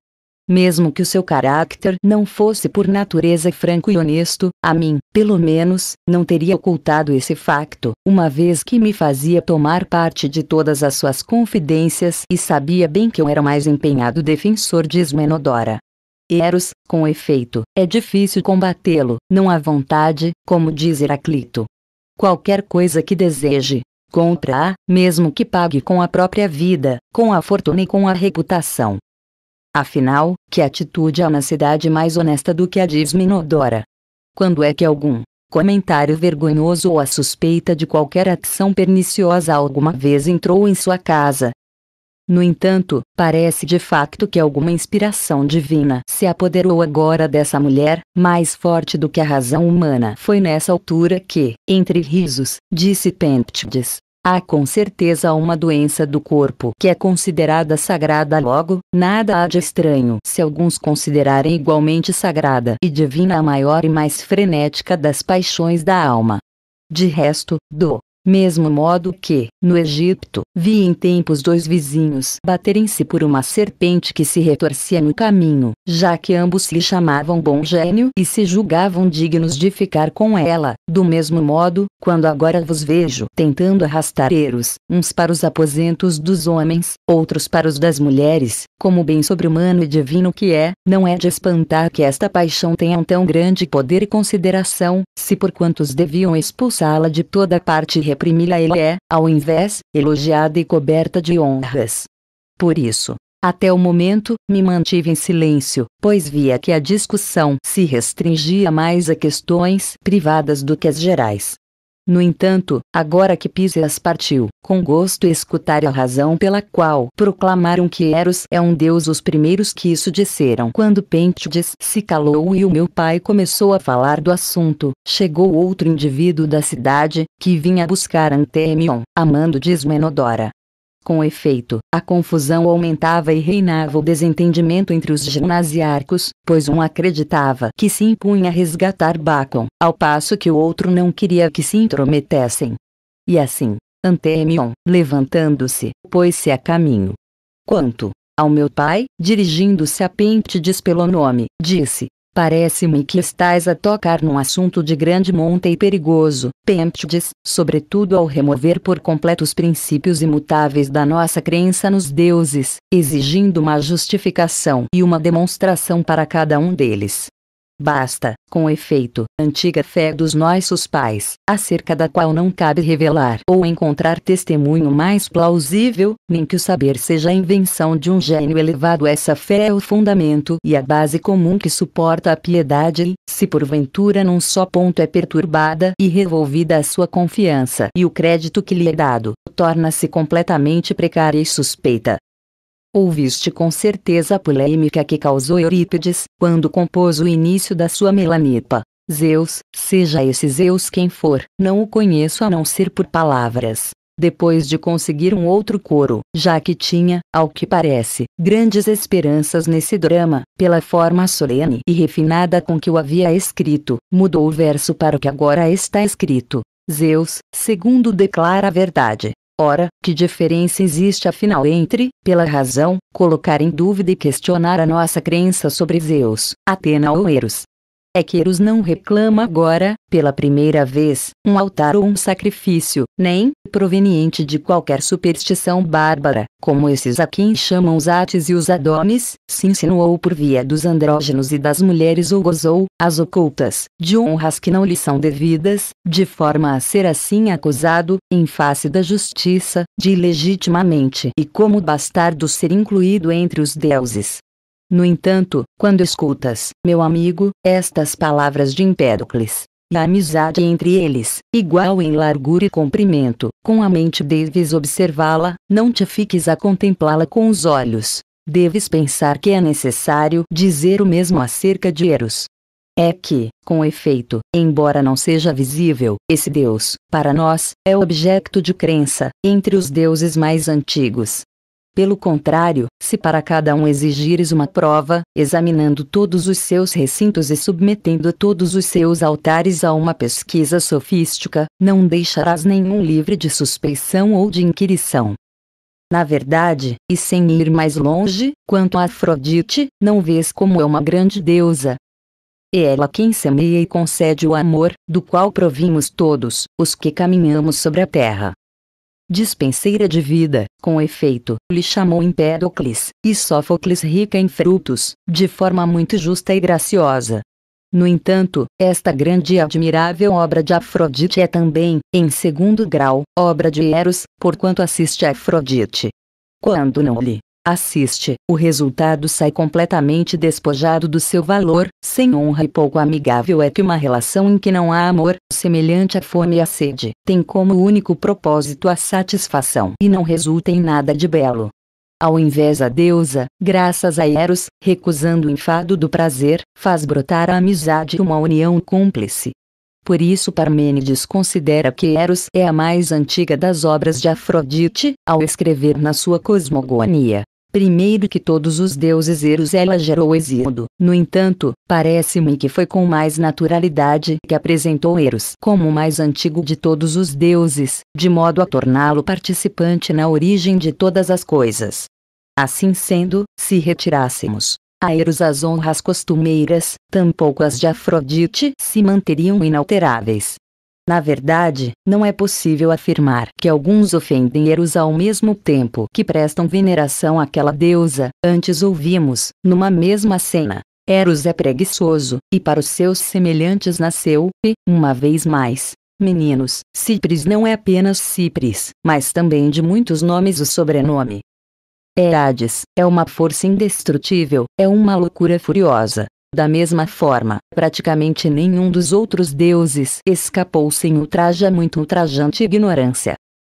Mesmo que o seu caráter não fosse por natureza franco e honesto, a mim, pelo menos, não teria ocultado esse facto, uma vez que me fazia tomar parte de todas as suas confidências e sabia bem que eu era mais empenhado defensor de Ismenodora. Eros, com efeito, é difícil combatê-lo, não à vontade, como diz Heraclito. Qualquer coisa que deseje, contra-a, mesmo que pague com a própria vida, com a fortuna e com a reputação. Afinal, que atitude há na cidade mais honesta do que a de Isminodora? Quando é que algum comentário vergonhoso ou a suspeita de qualquer ação perniciosa alguma vez entrou em sua casa? No entanto, parece de facto que alguma inspiração divina se apoderou agora dessa mulher, mais forte do que a razão humana. Foi nessa altura que, entre risos, disse Pentades: Há com certeza uma doença do corpo que é considerada sagrada, logo, nada há de estranho se alguns considerarem igualmente sagrada e divina a maior e mais frenética das paixões da alma. De resto, do mesmo modo que, no Egito, vi em tempos dois vizinhos baterem-se por uma serpente que se retorcia no caminho, já que ambos se chamavam bom gênio e se julgavam dignos de ficar com ela, do mesmo modo, quando agora vos vejo tentando arrastar eros, uns para os aposentos dos homens, outros para os das mulheres, como bem sobre-humano e divino que é, não é de espantar que esta paixão tenha um tão grande poder e consideração, se por quantos deviam expulsá-la de toda parte reprimi ele é, ao invés, elogiada e coberta de honras. Por isso, até o momento, me mantive em silêncio, pois via que a discussão se restringia mais a questões privadas do que às gerais. No entanto, agora que Pisias partiu, com gosto escutar a razão pela qual proclamaram que Eros é um deus os primeiros que isso disseram. Quando Pentides se calou e o meu pai começou a falar do assunto, chegou outro indivíduo da cidade, que vinha buscar Antemion, amando de Esmenodora, com efeito, a confusão aumentava e reinava o desentendimento entre os ginasiarcos, pois um acreditava que se impunha resgatar Bacon, ao passo que o outro não queria que se intrometessem. E assim, Antemion, levantando-se, pôs-se a caminho. Quanto ao meu pai, dirigindo-se a Pentides pelo nome, disse: Parece-me que estás a tocar num assunto de grande monta e perigoso, Pemptides, sobretudo ao remover por completo os princípios imutáveis da nossa crença nos deuses, exigindo uma justificação e uma demonstração para cada um deles. Basta, com efeito, antiga fé dos nossos pais, acerca da qual não cabe revelar ou encontrar testemunho mais plausível, nem que o saber seja a invenção de um gênio elevado. Essa fé é o fundamento e a base comum que suporta a piedade se porventura num só ponto é perturbada e revolvida a sua confiança e o crédito que lhe é dado, torna-se completamente precária e suspeita. Ouviste com certeza a polêmica que causou Eurípides, quando compôs o início da sua Melanipa. Zeus, seja esse Zeus quem for, não o conheço a não ser por palavras. Depois de conseguir um outro coro, já que tinha, ao que parece, grandes esperanças nesse drama, pela forma solene e refinada com que o havia escrito, mudou o verso para o que agora está escrito. Zeus, segundo declara a verdade, Ora, que diferença existe afinal entre, pela razão, colocar em dúvida e questionar a nossa crença sobre Zeus, Atena ou Eros, é que Eros não reclama agora, pela primeira vez, um altar ou um sacrifício, nem, proveniente de qualquer superstição bárbara, como esses a quem chamam os ates e os adones, se insinuou por via dos andrógenos e das mulheres ou gozou, as ocultas, de honras que não lhe são devidas, de forma a ser assim acusado, em face da justiça, de ilegitimamente e como bastardo ser incluído entre os deuses, no entanto, quando escutas, meu amigo, estas palavras de Empédocles, e a amizade entre eles, igual em largura e comprimento, com a mente deves observá-la, não te fiques a contemplá-la com os olhos. Deves pensar que é necessário dizer o mesmo acerca de Eros. É que, com efeito, embora não seja visível, esse Deus, para nós, é objeto de crença, entre os deuses mais antigos, pelo contrário, se para cada um exigires uma prova, examinando todos os seus recintos e submetendo todos os seus altares a uma pesquisa sofística, não deixarás nenhum livre de suspeição ou de inquirição. Na verdade, e sem ir mais longe, quanto a Afrodite, não vês como é uma grande deusa, é ela quem semeia e concede o amor, do qual provimos todos, os que caminhamos sobre a terra dispenseira de vida. Com efeito, lhe chamou Empédocles, e Sófocles rica em frutos, de forma muito justa e graciosa. No entanto, esta grande e admirável obra de Afrodite é também, em segundo grau, obra de Eros, porquanto assiste a Afrodite. Quando não lhe assiste, o resultado sai completamente despojado do seu valor, sem honra e pouco amigável é que uma relação em que não há amor, semelhante à fome e à sede, tem como único propósito a satisfação e não resulta em nada de belo. Ao invés a deusa, graças a Eros, recusando o enfado do prazer, faz brotar a amizade e uma união cúmplice. Por isso Parmênides considera que Eros é a mais antiga das obras de Afrodite, ao escrever na sua Cosmogonia, Primeiro que todos os deuses Eros ela gerou Hesíodo. No entanto, parece-me que foi com mais naturalidade que apresentou Eros como o mais antigo de todos os deuses, de modo a torná-lo participante na origem de todas as coisas. Assim sendo, se retirássemos a Eros as honras costumeiras, tampouco as de Afrodite se manteriam inalteráveis. Na verdade, não é possível afirmar que alguns ofendem Eros ao mesmo tempo que prestam veneração àquela deusa, antes ouvimos, numa mesma cena. Eros é preguiçoso, e para os seus semelhantes nasceu, e, uma vez mais, meninos, Cipris não é apenas Cipris, mas também de muitos nomes o sobrenome. É Hades, é uma força indestrutível, é uma loucura furiosa, da mesma forma, praticamente nenhum dos outros deuses escapou sem ultraja muito ultrajante ignorância.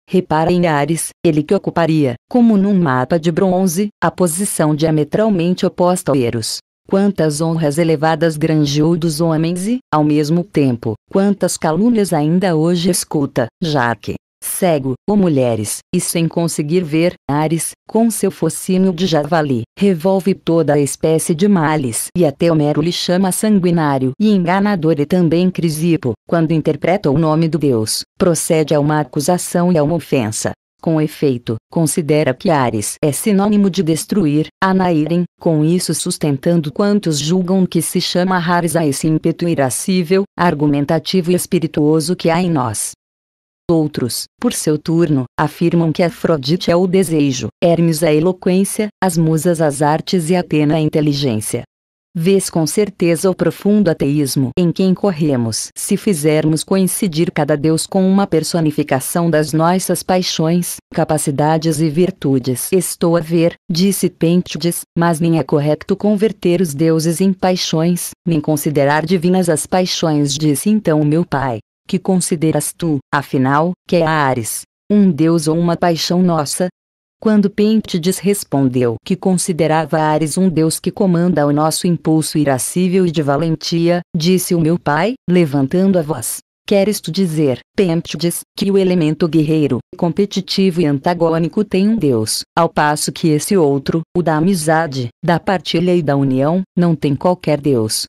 Repara em Ares, ele que ocuparia, como num mapa de bronze, a posição diametralmente oposta a Eros. Quantas honras elevadas granjeou dos homens e, ao mesmo tempo, quantas calúnias ainda hoje escuta, já que, cego, ou mulheres, e sem conseguir ver, Ares, com seu focinho de javali, revolve toda a espécie de males e até Homero lhe chama sanguinário e enganador e também Crisipo, quando interpreta o nome do deus, procede a uma acusação e a uma ofensa. Com efeito, considera que Ares é sinônimo de destruir, anaírem, com isso sustentando quantos julgam que se chama Ares a esse ímpeto irascível, argumentativo e espirituoso que há em nós. Outros, por seu turno, afirmam que Afrodite é o desejo, Hermes a eloquência, as musas as artes e Atena a inteligência. Vês com certeza o profundo ateísmo em que incorremos se fizermos coincidir cada deus com uma personificação das nossas paixões, capacidades e virtudes. Estou a ver, disse Pêntides, mas nem é correto converter os deuses em paixões, nem considerar divinas as paixões, disse então meu pai que consideras tu, afinal, que é Ares? Um deus ou uma paixão nossa? Quando Pentides respondeu que considerava Ares um deus que comanda o nosso impulso irascível e de valentia, disse o meu pai, levantando a voz. Queres tu dizer, Pentides, que o elemento guerreiro, competitivo e antagônico tem um Deus, ao passo que esse outro, o da amizade, da partilha e da união, não tem qualquer Deus.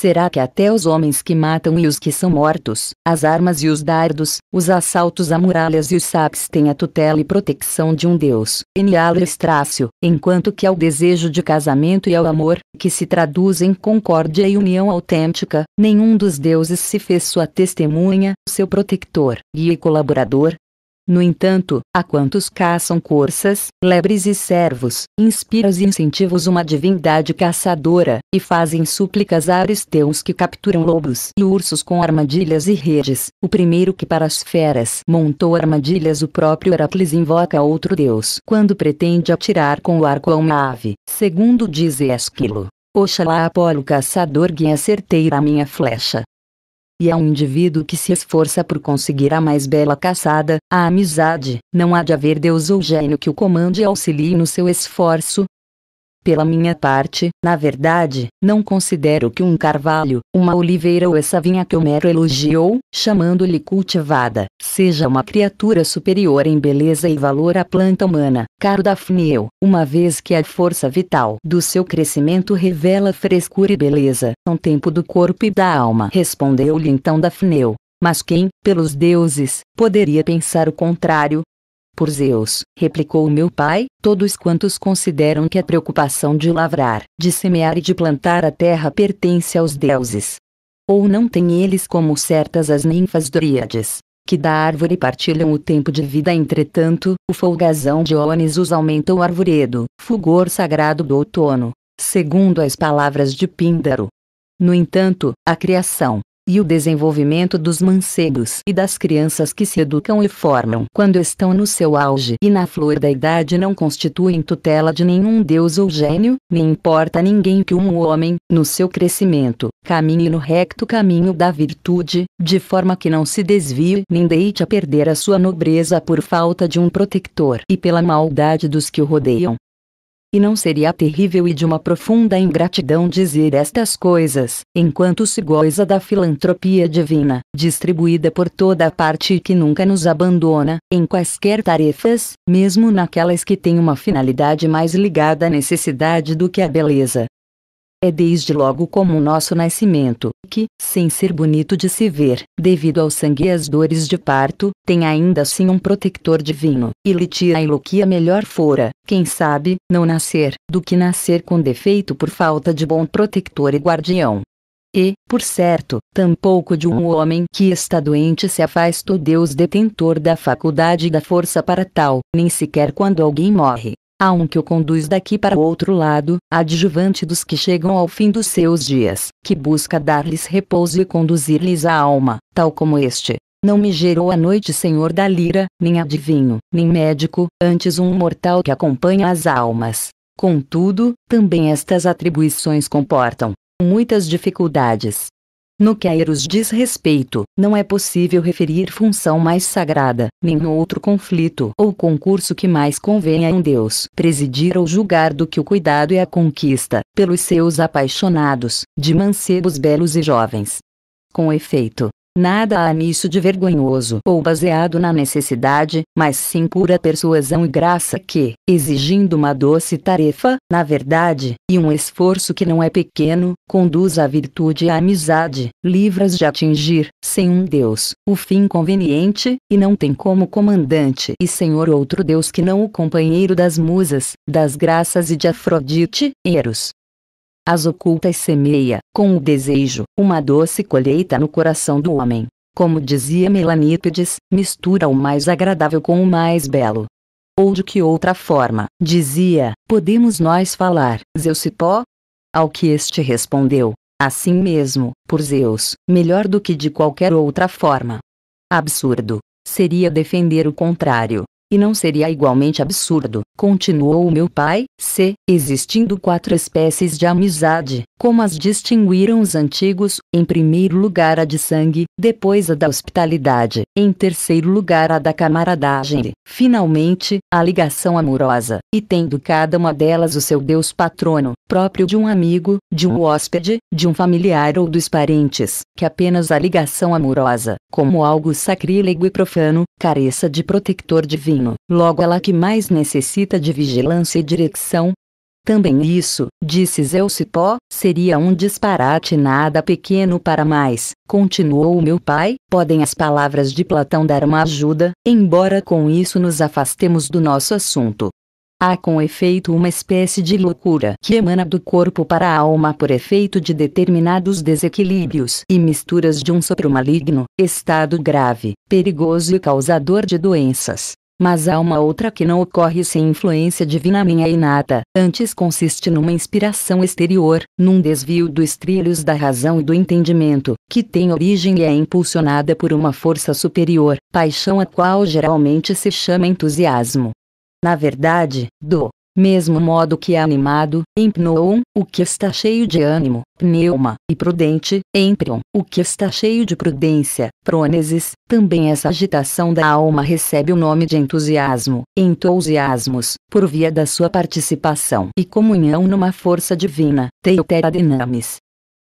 Será que até os homens que matam e os que são mortos, as armas e os dardos, os assaltos a muralhas e os saques têm a tutela e proteção de um Deus, Enial Estrácio, enquanto que ao desejo de casamento e ao amor, que se traduz em concórdia e união autêntica, nenhum dos deuses se fez sua testemunha, seu protetor, guia e colaborador, no entanto, a quantos caçam corças, lebres e servos, inspiras e incentivos uma divindade caçadora, e fazem súplicas a aristeus que capturam lobos e ursos com armadilhas e redes. O primeiro que para as feras montou armadilhas o próprio Heracles invoca outro deus quando pretende atirar com o arco a uma ave, segundo diz Esquilo. Oxalá Apolo caçador guia certeira a minha flecha, e a é um indivíduo que se esforça por conseguir a mais bela caçada, a amizade. Não há de haver Deus ou gênio que o comande e auxilie no seu esforço, pela minha parte, na verdade, não considero que um carvalho, uma oliveira ou essa vinha que Homero elogiou, chamando-lhe cultivada, seja uma criatura superior em beleza e valor à planta humana, caro Dafneu, uma vez que a força vital do seu crescimento revela frescura e beleza, um tempo do corpo e da alma. Respondeu-lhe então Dafneu, mas quem, pelos deuses, poderia pensar o contrário? Por Zeus, replicou meu pai, todos quantos consideram que a preocupação de lavrar, de semear e de plantar a terra pertence aos deuses. Ou não têm eles como certas as ninfas doríades, que da árvore partilham o tempo de vida, entretanto, o folgazão de os aumenta o arvoredo, fulgor sagrado do outono, segundo as palavras de Píndaro. No entanto, a criação, e o desenvolvimento dos mancebos e das crianças que se educam e formam quando estão no seu auge e na flor da idade não constituem tutela de nenhum deus ou gênio, nem importa a ninguém que um homem, no seu crescimento, caminhe no recto caminho da virtude, de forma que não se desvie nem deite a perder a sua nobreza por falta de um protetor e pela maldade dos que o rodeiam. E não seria terrível e de uma profunda ingratidão dizer estas coisas, enquanto se goza da filantropia divina, distribuída por toda a parte e que nunca nos abandona, em quaisquer tarefas, mesmo naquelas que têm uma finalidade mais ligada à necessidade do que à beleza, é desde logo como o nosso nascimento, que, sem ser bonito de se ver, devido ao sangue e às dores de parto, tem ainda assim um protector divino, e lhe tira a iloquia melhor fora, quem sabe, não nascer, do que nascer com defeito por falta de bom protector e guardião. E, por certo, tampouco de um homem que está doente se afasta o Deus detentor da faculdade e da força para tal, nem sequer quando alguém morre, Há um que o conduz daqui para o outro lado, adjuvante dos que chegam ao fim dos seus dias, que busca dar-lhes repouso e conduzir-lhes a alma, tal como este. Não me gerou a noite Senhor da lira, nem adivinho, nem médico, antes um mortal que acompanha as almas. Contudo, também estas atribuições comportam muitas dificuldades, no que a Eros diz respeito, não é possível referir função mais sagrada, nenhum outro conflito ou concurso que mais convenha a um Deus presidir ou julgar do que o cuidado e a conquista, pelos seus apaixonados, de mancebos belos e jovens. Com efeito, Nada há nisso de vergonhoso ou baseado na necessidade, mas sim pura persuasão e graça que, exigindo uma doce tarefa, na verdade, e um esforço que não é pequeno, conduz à virtude e à amizade, livras de atingir, sem um Deus, o fim conveniente, e não tem como comandante e senhor outro Deus que não o companheiro das musas, das graças e de Afrodite, Eros, as oculta e semeia, com o desejo, uma doce colheita no coração do homem. Como dizia Melanipides, mistura o mais agradável com o mais belo. Ou de que outra forma, dizia, podemos nós falar, Zeusipó? Ao que este respondeu, assim mesmo, por Zeus, melhor do que de qualquer outra forma. Absurdo, seria defender o contrário, e não seria igualmente absurdo, continuou o meu pai, se, existindo quatro espécies de amizade, como as distinguiram os antigos, em primeiro lugar a de sangue, depois a da hospitalidade, em terceiro lugar a da camaradagem, finalmente, a ligação amorosa, e tendo cada uma delas o seu Deus patrono, próprio de um amigo, de um hóspede, de um familiar ou dos parentes, que apenas a ligação amorosa, como algo sacrílego e profano, careça de protector divino, logo ela que mais necessita de vigilância e direção, também isso, disse Cipó, seria um disparate nada pequeno para mais, continuou meu pai, podem as palavras de Platão dar uma ajuda, embora com isso nos afastemos do nosso assunto. Há com efeito uma espécie de loucura que emana do corpo para a alma por efeito de determinados desequilíbrios e misturas de um sopro maligno, estado grave, perigoso e causador de doenças. Mas há uma outra que não ocorre sem influência divina minha inata, antes consiste numa inspiração exterior, num desvio dos trilhos da razão e do entendimento, que tem origem e é impulsionada por uma força superior, paixão a qual geralmente se chama entusiasmo na verdade, do mesmo modo que é animado, empnoon, o que está cheio de ânimo, pneuma, e prudente, emprion, o que está cheio de prudência, prônesis, também essa agitação da alma recebe o nome de entusiasmo, entousiasmos, por via da sua participação e comunhão numa força divina, deuteradinamis,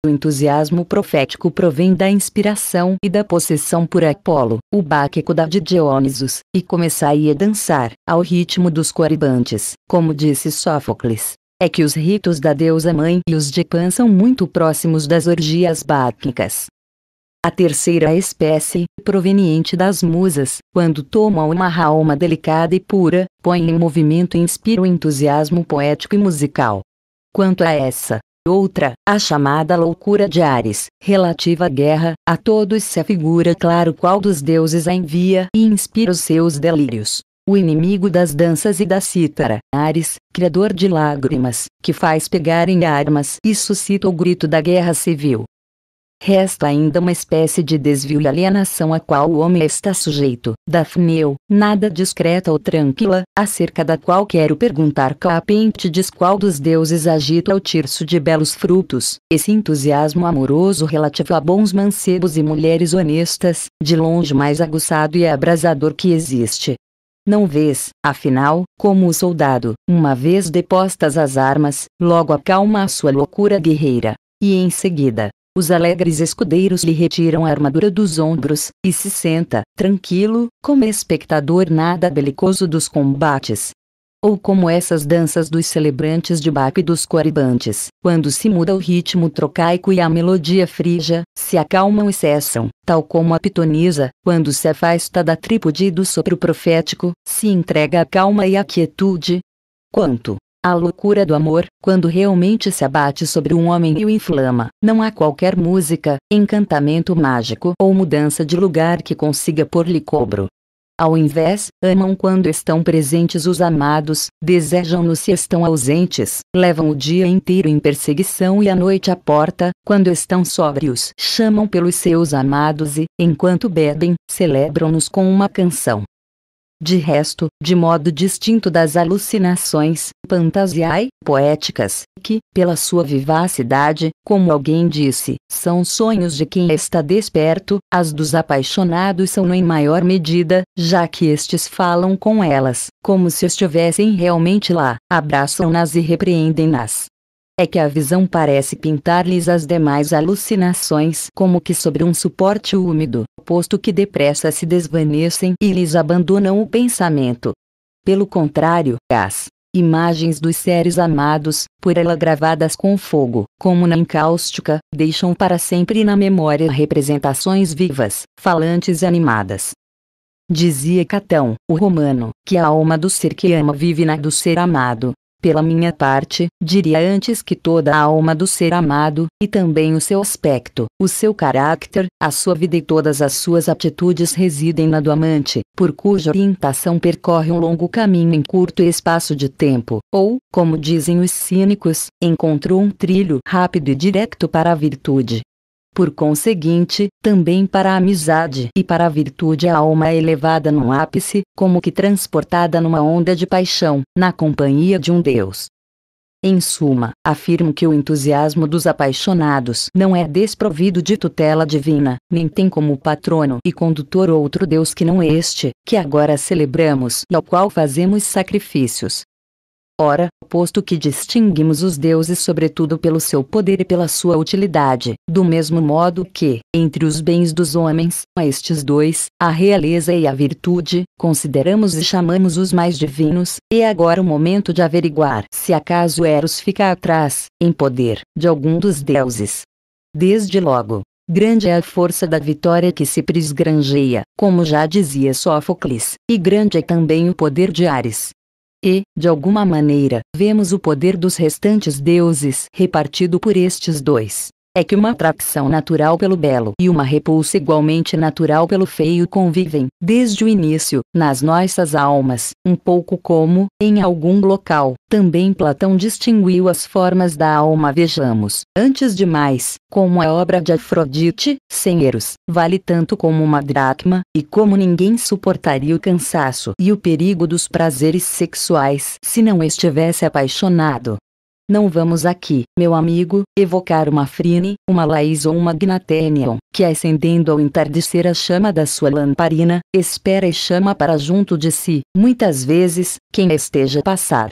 o entusiasmo profético provém da inspiração e da possessão por Apolo, o Báquico da de Dionisos, e começai a dançar, ao ritmo dos coribantes, como disse Sófocles. É que os ritos da deusa mãe e os de Pan são muito próximos das orgias báquicas. A terceira espécie, proveniente das musas, quando tomam uma alma delicada e pura, põe em movimento e inspira o entusiasmo poético e musical. Quanto a essa, Outra, a chamada loucura de Ares, relativa à guerra, a todos se afigura claro qual dos deuses a envia e inspira os seus delírios. O inimigo das danças e da cítara, Ares, criador de lágrimas, que faz pegar em armas e suscita o grito da guerra civil. Resta ainda uma espécie de desvio e alienação a qual o homem está sujeito. Dafneu, nada discreta ou tranquila, acerca da qual quero perguntar Capente diz qual dos deuses agita o tirso de belos frutos. Esse entusiasmo amoroso relativo a bons mancebos e mulheres honestas, de longe mais aguçado e abrasador que existe. Não vês, afinal, como o soldado, uma vez depostas as armas, logo acalma a sua loucura guerreira. E em seguida, os alegres escudeiros lhe retiram a armadura dos ombros, e se senta, tranquilo, como espectador nada belicoso dos combates. Ou como essas danças dos celebrantes de Baco e dos coribantes, quando se muda o ritmo trocaico e a melodia frígia, se acalmam e cessam, tal como a pitonisa, quando se afasta da trípode e do sopro profético, se entrega à calma e à quietude. Quanto a loucura do amor, quando realmente se abate sobre um homem e o inflama, não há qualquer música, encantamento mágico ou mudança de lugar que consiga pôr-lhe cobro. Ao invés, amam quando estão presentes os amados, desejam-no se estão ausentes, levam o dia inteiro em perseguição e a noite à porta, quando estão sóbrios, chamam pelos seus amados e, enquanto bebem, celebram-nos com uma canção de resto, de modo distinto das alucinações fantasiai poéticas, que, pela sua vivacidade, como alguém disse, são sonhos de quem está desperto, as dos apaixonados são em maior medida, já que estes falam com elas, como se estivessem realmente lá, abraçam-nas e repreendem-nas é que a visão parece pintar-lhes as demais alucinações como que sobre um suporte úmido, posto que depressa se desvanecem e lhes abandonam o pensamento. Pelo contrário, as imagens dos seres amados, por ela gravadas com fogo, como na encáustica, deixam para sempre na memória representações vivas, falantes e animadas. Dizia Catão, o romano, que a alma do ser que ama vive na do ser amado, pela minha parte, diria antes que toda a alma do ser amado, e também o seu aspecto, o seu caráter, a sua vida e todas as suas atitudes residem na do amante, por cuja orientação percorre um longo caminho em curto espaço de tempo, ou, como dizem os cínicos, encontrou um trilho rápido e direto para a virtude, por conseguinte, também para a amizade e para a virtude a alma é elevada num ápice, como que transportada numa onda de paixão, na companhia de um Deus. Em suma, afirmo que o entusiasmo dos apaixonados não é desprovido de tutela divina, nem tem como patrono e condutor outro Deus que não este, que agora celebramos e ao qual fazemos sacrifícios, Ora, posto que distinguimos os deuses sobretudo pelo seu poder e pela sua utilidade, do mesmo modo que, entre os bens dos homens, a estes dois, a realeza e a virtude, consideramos e chamamos os mais divinos, é agora o momento de averiguar se acaso Eros fica atrás, em poder, de algum dos deuses. Desde logo, Grande é a força da vitória que se prisgrangeia como já dizia Sófocles, e grande é também o poder de Ares, e, de alguma maneira, vemos o poder dos restantes deuses repartido por estes dois é que uma atração natural pelo belo e uma repulsa igualmente natural pelo feio convivem, desde o início, nas nossas almas, um pouco como, em algum local, também Platão distinguiu as formas da alma. Vejamos, antes de mais, como a obra de Afrodite, sem eros, vale tanto como uma dracma, e como ninguém suportaria o cansaço e o perigo dos prazeres sexuais se não estivesse apaixonado. Não vamos aqui, meu amigo, evocar uma Frine, uma Laís ou uma Gnatenion, que ascendendo ao entardecer a chama da sua lamparina, espera e chama para junto de si, muitas vezes, quem esteja a passar.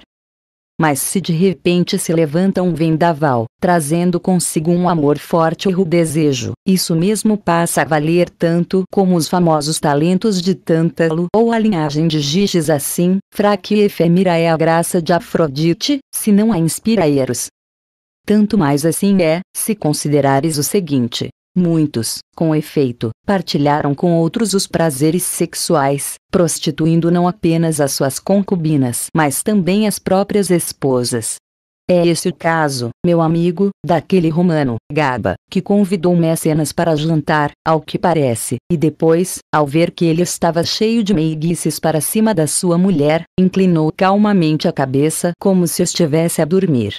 Mas se de repente se levanta um vendaval, trazendo consigo um amor forte ou desejo, isso mesmo passa a valer tanto como os famosos talentos de Tântalo ou a linhagem de Giges assim, fraca e efêmera é a graça de Afrodite, se não a inspira Eros. Tanto mais assim é, se considerares o seguinte: Muitos, com efeito, partilharam com outros os prazeres sexuais, prostituindo não apenas as suas concubinas, mas também as próprias esposas. É esse o caso, meu amigo, daquele romano, Gaba, que convidou Mecenas para jantar, ao que parece, e depois, ao ver que ele estava cheio de meiguices para cima da sua mulher, inclinou calmamente a cabeça como se estivesse a dormir.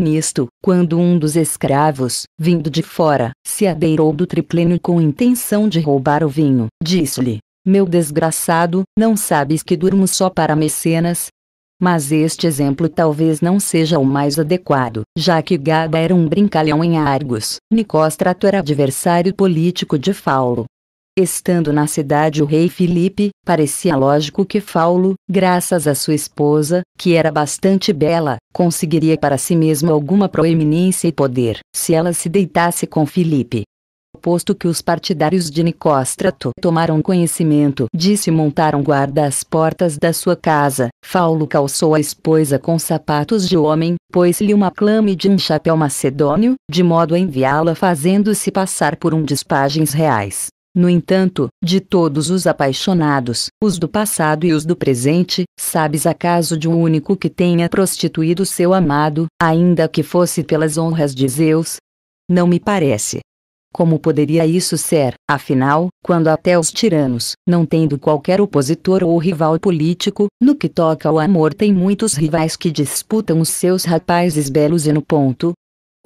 Nisto, quando um dos escravos, vindo de fora, se adeirou do triplênio com intenção de roubar o vinho, disse-lhe: Meu desgraçado, não sabes que durmo só para mecenas? Mas este exemplo talvez não seja o mais adequado, já que Gaba era um brincalhão em Argos, Nicóstrato era adversário político de Faulo, Estando na cidade o rei Filipe, parecia lógico que Paulo, graças a sua esposa, que era bastante bela, conseguiria para si mesmo alguma proeminência e poder, se ela se deitasse com Filipe. Posto que os partidários de Nicóstrato tomaram conhecimento disso e montaram guarda às portas da sua casa, Paulo calçou a esposa com sapatos de homem, pôs-lhe uma clame de um chapéu macedônio, de modo a enviá-la fazendo-se passar por um dos pagens reais no entanto, de todos os apaixonados, os do passado e os do presente, sabes acaso de um único que tenha prostituído seu amado, ainda que fosse pelas honras de Zeus? Não me parece. Como poderia isso ser, afinal, quando até os tiranos, não tendo qualquer opositor ou rival político, no que toca ao amor tem muitos rivais que disputam os seus rapazes belos e no ponto?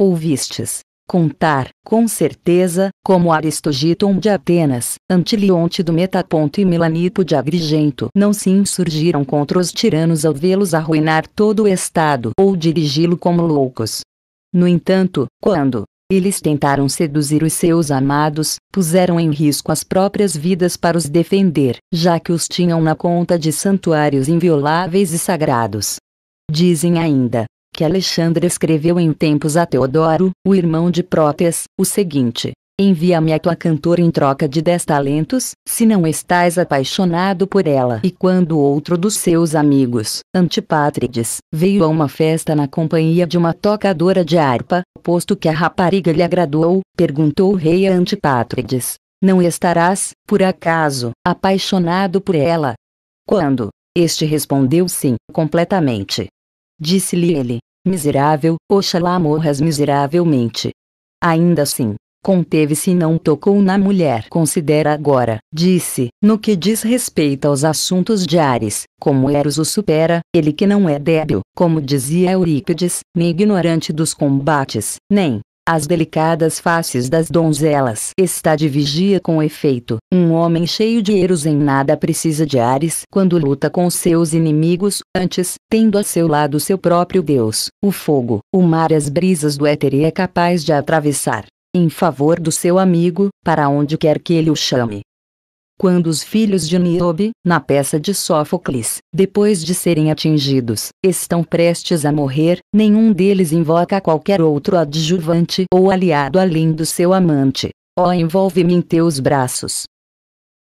Ouvistes, contar, com certeza, como Aristogiton de Atenas, Antilionte do Metaponto e Melanipo de Agrigento não se insurgiram contra os tiranos ao vê-los arruinar todo o Estado ou dirigi-lo como loucos. No entanto, quando, eles tentaram seduzir os seus amados, puseram em risco as próprias vidas para os defender, já que os tinham na conta de santuários invioláveis e sagrados. Dizem ainda, que Alexandre escreveu em tempos a Teodoro, o irmão de Prótes, o seguinte: Envia-me a tua cantora em troca de dez talentos, se não estás apaixonado por ela. E quando outro dos seus amigos, Antipátrides, veio a uma festa na companhia de uma tocadora de harpa, posto que a rapariga lhe agradou, perguntou o rei a Antipátrides: Não estarás, por acaso, apaixonado por ela? Quando? Este respondeu sim, completamente. Disse-lhe ele: Miserável, oxalá morras miseravelmente. Ainda assim, conteve-se e não tocou na mulher. Considera agora, disse, no que diz respeito aos assuntos de Ares, como Eros o supera, ele que não é débil, como dizia Eurípides, nem ignorante dos combates, nem, as delicadas faces das donzelas. Está de vigia com efeito. Um homem cheio de erros em nada precisa de ares quando luta com seus inimigos, antes, tendo a seu lado seu próprio Deus. O fogo, o mar e as brisas do éter e é capaz de atravessar, em favor do seu amigo, para onde quer que ele o chame quando os filhos de Niobe, na peça de Sófocles, depois de serem atingidos, estão prestes a morrer, nenhum deles invoca qualquer outro adjuvante ou aliado além do seu amante. Ó oh, envolve-me em teus braços.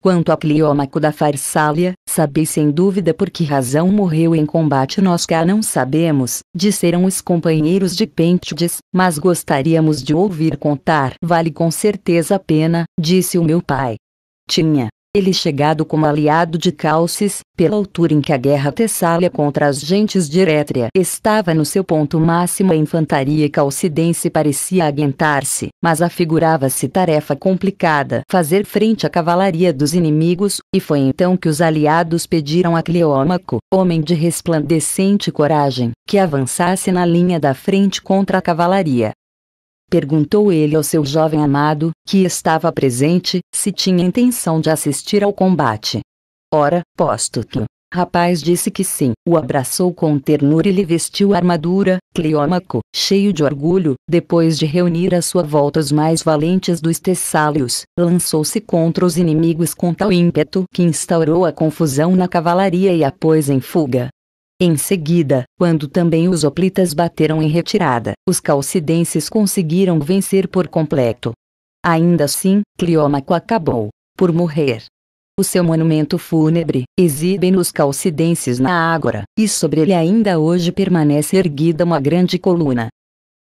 Quanto a Cliômaco da Farsália, sabeis sem dúvida por que razão morreu em combate nós cá não sabemos, disseram os companheiros de Pêntides, mas gostaríamos de ouvir contar. Vale com certeza a pena, disse o meu pai. Tinha, ele chegado como aliado de Calces, pela altura em que a guerra tessália contra as gentes de Erétria estava no seu ponto máximo a infantaria calcidense parecia aguentar-se, mas afigurava-se tarefa complicada fazer frente à cavalaria dos inimigos, e foi então que os aliados pediram a Cleômaco, homem de resplandecente coragem, que avançasse na linha da frente contra a cavalaria. Perguntou ele ao seu jovem amado, que estava presente, se tinha intenção de assistir ao combate. Ora, posto que. Rapaz disse que sim, o abraçou com ternura e lhe vestiu a armadura, Cleómaco, cheio de orgulho, depois de reunir à sua volta os mais valentes dos Tessálios, lançou-se contra os inimigos com tal ímpeto que instaurou a confusão na cavalaria e a pôs em fuga, em seguida, quando também os hoplitas bateram em retirada, os calcidenses conseguiram vencer por completo. Ainda assim, Cleómaco acabou por morrer. O seu monumento fúnebre exibe nos calcidenses na Ágora, e sobre ele ainda hoje permanece erguida uma grande coluna,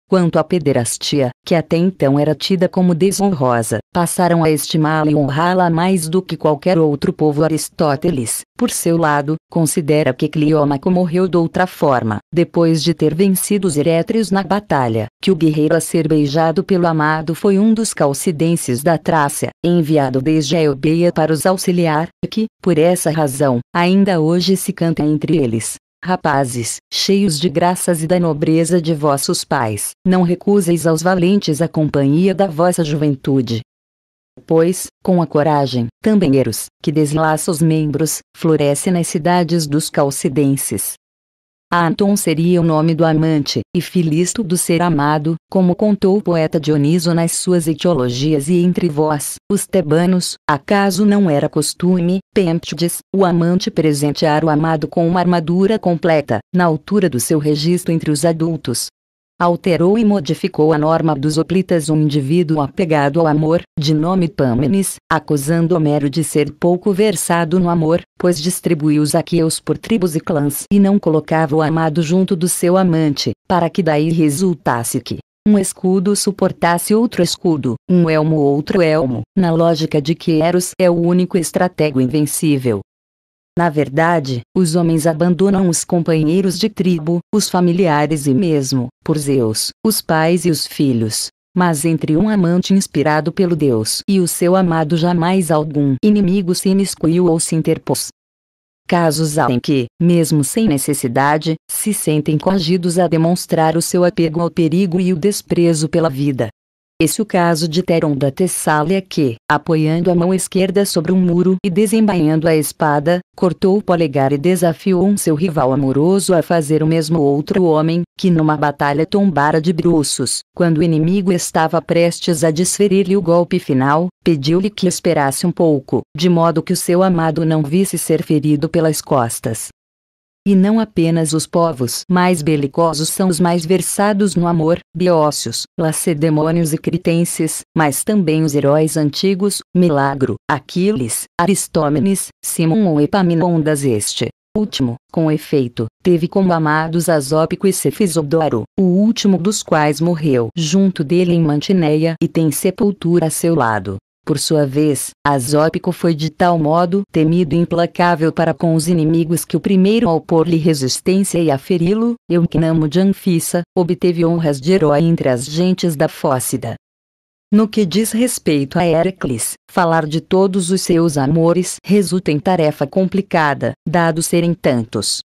Quanto à pederastia, que até então era tida como desonrosa, passaram a estimá-la e honrá-la mais do que qualquer outro povo. Aristóteles, por seu lado, considera que Cleómaco morreu de outra forma, depois de ter vencido os eretres na batalha, que o guerreiro a ser beijado pelo amado foi um dos calcidenses da Trácia, enviado desde a Eubeia para os auxiliar, e que, por essa razão, ainda hoje se canta entre eles. Rapazes, cheios de graças e da nobreza de vossos pais, não recuseis aos valentes a companhia da vossa juventude. Pois, com a coragem, também eros, que deslaça os membros, floresce nas cidades dos calcidenses, Anton seria o nome do amante, e Filisto do ser amado, como contou o poeta Dioniso nas suas etiologias e entre vós, os tebanos, acaso não era costume, Pemptides, o amante presentear o amado com uma armadura completa, na altura do seu registro entre os adultos, alterou e modificou a norma dos hoplitas um indivíduo apegado ao amor, de nome Pâmenes, acusando Homero de ser pouco versado no amor, pois distribuiu os aqueus por tribos e clãs e não colocava o amado junto do seu amante, para que daí resultasse que um escudo suportasse outro escudo, um elmo outro elmo, na lógica de que Eros é o único estratego invencível, na verdade, os homens abandonam os companheiros de tribo, os familiares e mesmo, por Zeus, os pais e os filhos. Mas entre um amante inspirado pelo Deus e o seu amado jamais algum inimigo se imiscuiu ou se interpôs. Casos há em que, mesmo sem necessidade, se sentem coagidos a demonstrar o seu apego ao perigo e o desprezo pela vida, esse é o caso de Teron da Tessália que, apoiando a mão esquerda sobre um muro e desembainhando a espada, cortou o polegar e desafiou um seu rival amoroso a fazer o mesmo outro homem, que numa batalha tombara de bruços, quando o inimigo estava prestes a desferir-lhe o golpe final, pediu-lhe que esperasse um pouco, de modo que o seu amado não visse ser ferido pelas costas. E não apenas os povos mais belicosos são os mais versados no amor, Beócios, Lacedemônios e Critenses, mas também os heróis antigos, Milagro, Aquiles, Aristómenes, Simon ou Epaminondas este. Último, com efeito, teve como amados Azópico e Cefisodoro, o último dos quais morreu junto dele em Mantineia e tem sepultura a seu lado. Por sua vez, Azópico foi de tal modo temido e implacável para com os inimigos que o primeiro ao pôr-lhe resistência e a feri-lo, Eucnamo de Anfissa, obteve honras de herói entre as gentes da Fócida. No que diz respeito a Heracles, falar de todos os seus amores resulta em tarefa complicada, dado serem tantos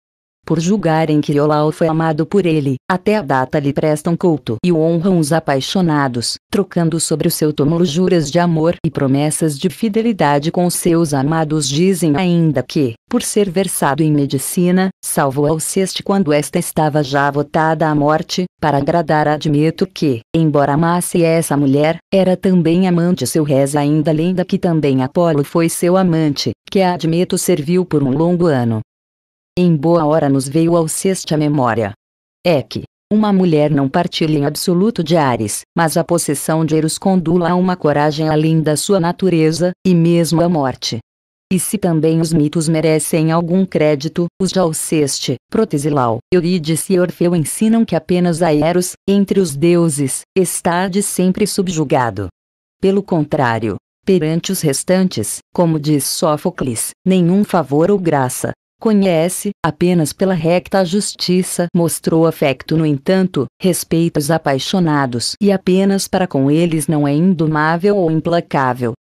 por julgarem que Iolau foi amado por ele, até a data lhe prestam culto e o honram os apaixonados, trocando sobre o seu túmulo juras de amor e promessas de fidelidade com seus amados dizem ainda que, por ser versado em medicina, salvou Alceste quando esta estava já votada à morte, para agradar admeto que, embora amasse essa mulher, era também amante seu reza ainda lenda que também Apolo foi seu amante, que a admeto serviu por um longo ano, em boa hora nos veio ao a memória. É que, uma mulher não partilha em absoluto de Ares, mas a possessão de Eros condula a uma coragem além da sua natureza, e mesmo à morte. E se também os mitos merecem algum crédito, os de Alceste, Protesilau, Eurídice e Orfeu ensinam que apenas a Eros, entre os deuses, está de sempre subjugado. Pelo contrário, perante os restantes, como diz Sófocles, nenhum favor ou graça, conhece, apenas pela recta justiça mostrou afeto no entanto, respeita os apaixonados e apenas para com eles não é indomável ou implacável.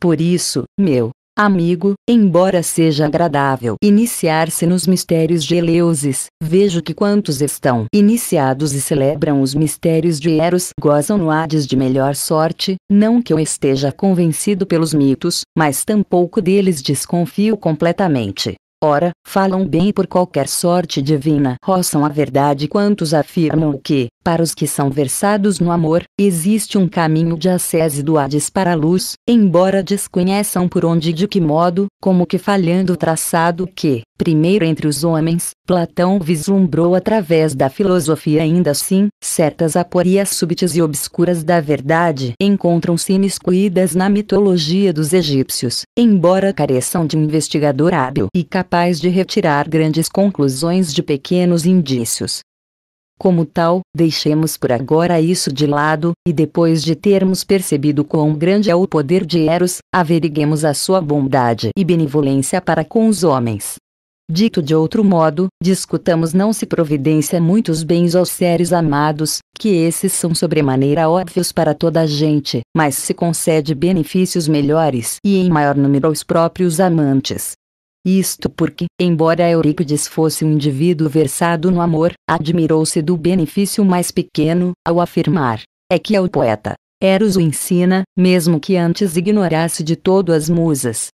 Por isso, meu amigo, embora seja agradável iniciar-se nos mistérios de Eleusis, vejo que quantos estão iniciados e celebram os mistérios de Eros gozam no Hades de melhor sorte, não que eu esteja convencido pelos mitos, mas tampouco deles desconfio completamente. Ora, falam bem por qualquer sorte divina, roçam a verdade quantos afirmam que, para os que são versados no amor, existe um caminho de ascese do Hades para a luz, embora desconheçam por onde e de que modo, como que falhando o traçado que, primeiro entre os homens, Platão vislumbrou através da filosofia ainda assim, certas aporias súbitas e obscuras da verdade encontram-se imiscuídas na mitologia dos egípcios, embora careçam de um investigador hábil e capaz de retirar grandes conclusões de pequenos indícios. Como tal, deixemos por agora isso de lado, e depois de termos percebido quão grande é o poder de Eros, averiguemos a sua bondade e benevolência para com os homens. Dito de outro modo, discutamos não se providência muitos bens aos seres amados, que esses são sobremaneira óbvios para toda a gente, mas se concede benefícios melhores e em maior número aos próprios amantes, isto porque, embora Eurípides fosse um indivíduo versado no amor, admirou-se do benefício mais pequeno, ao afirmar, é que é o poeta. Eros o ensina, mesmo que antes ignorasse de todo as musas.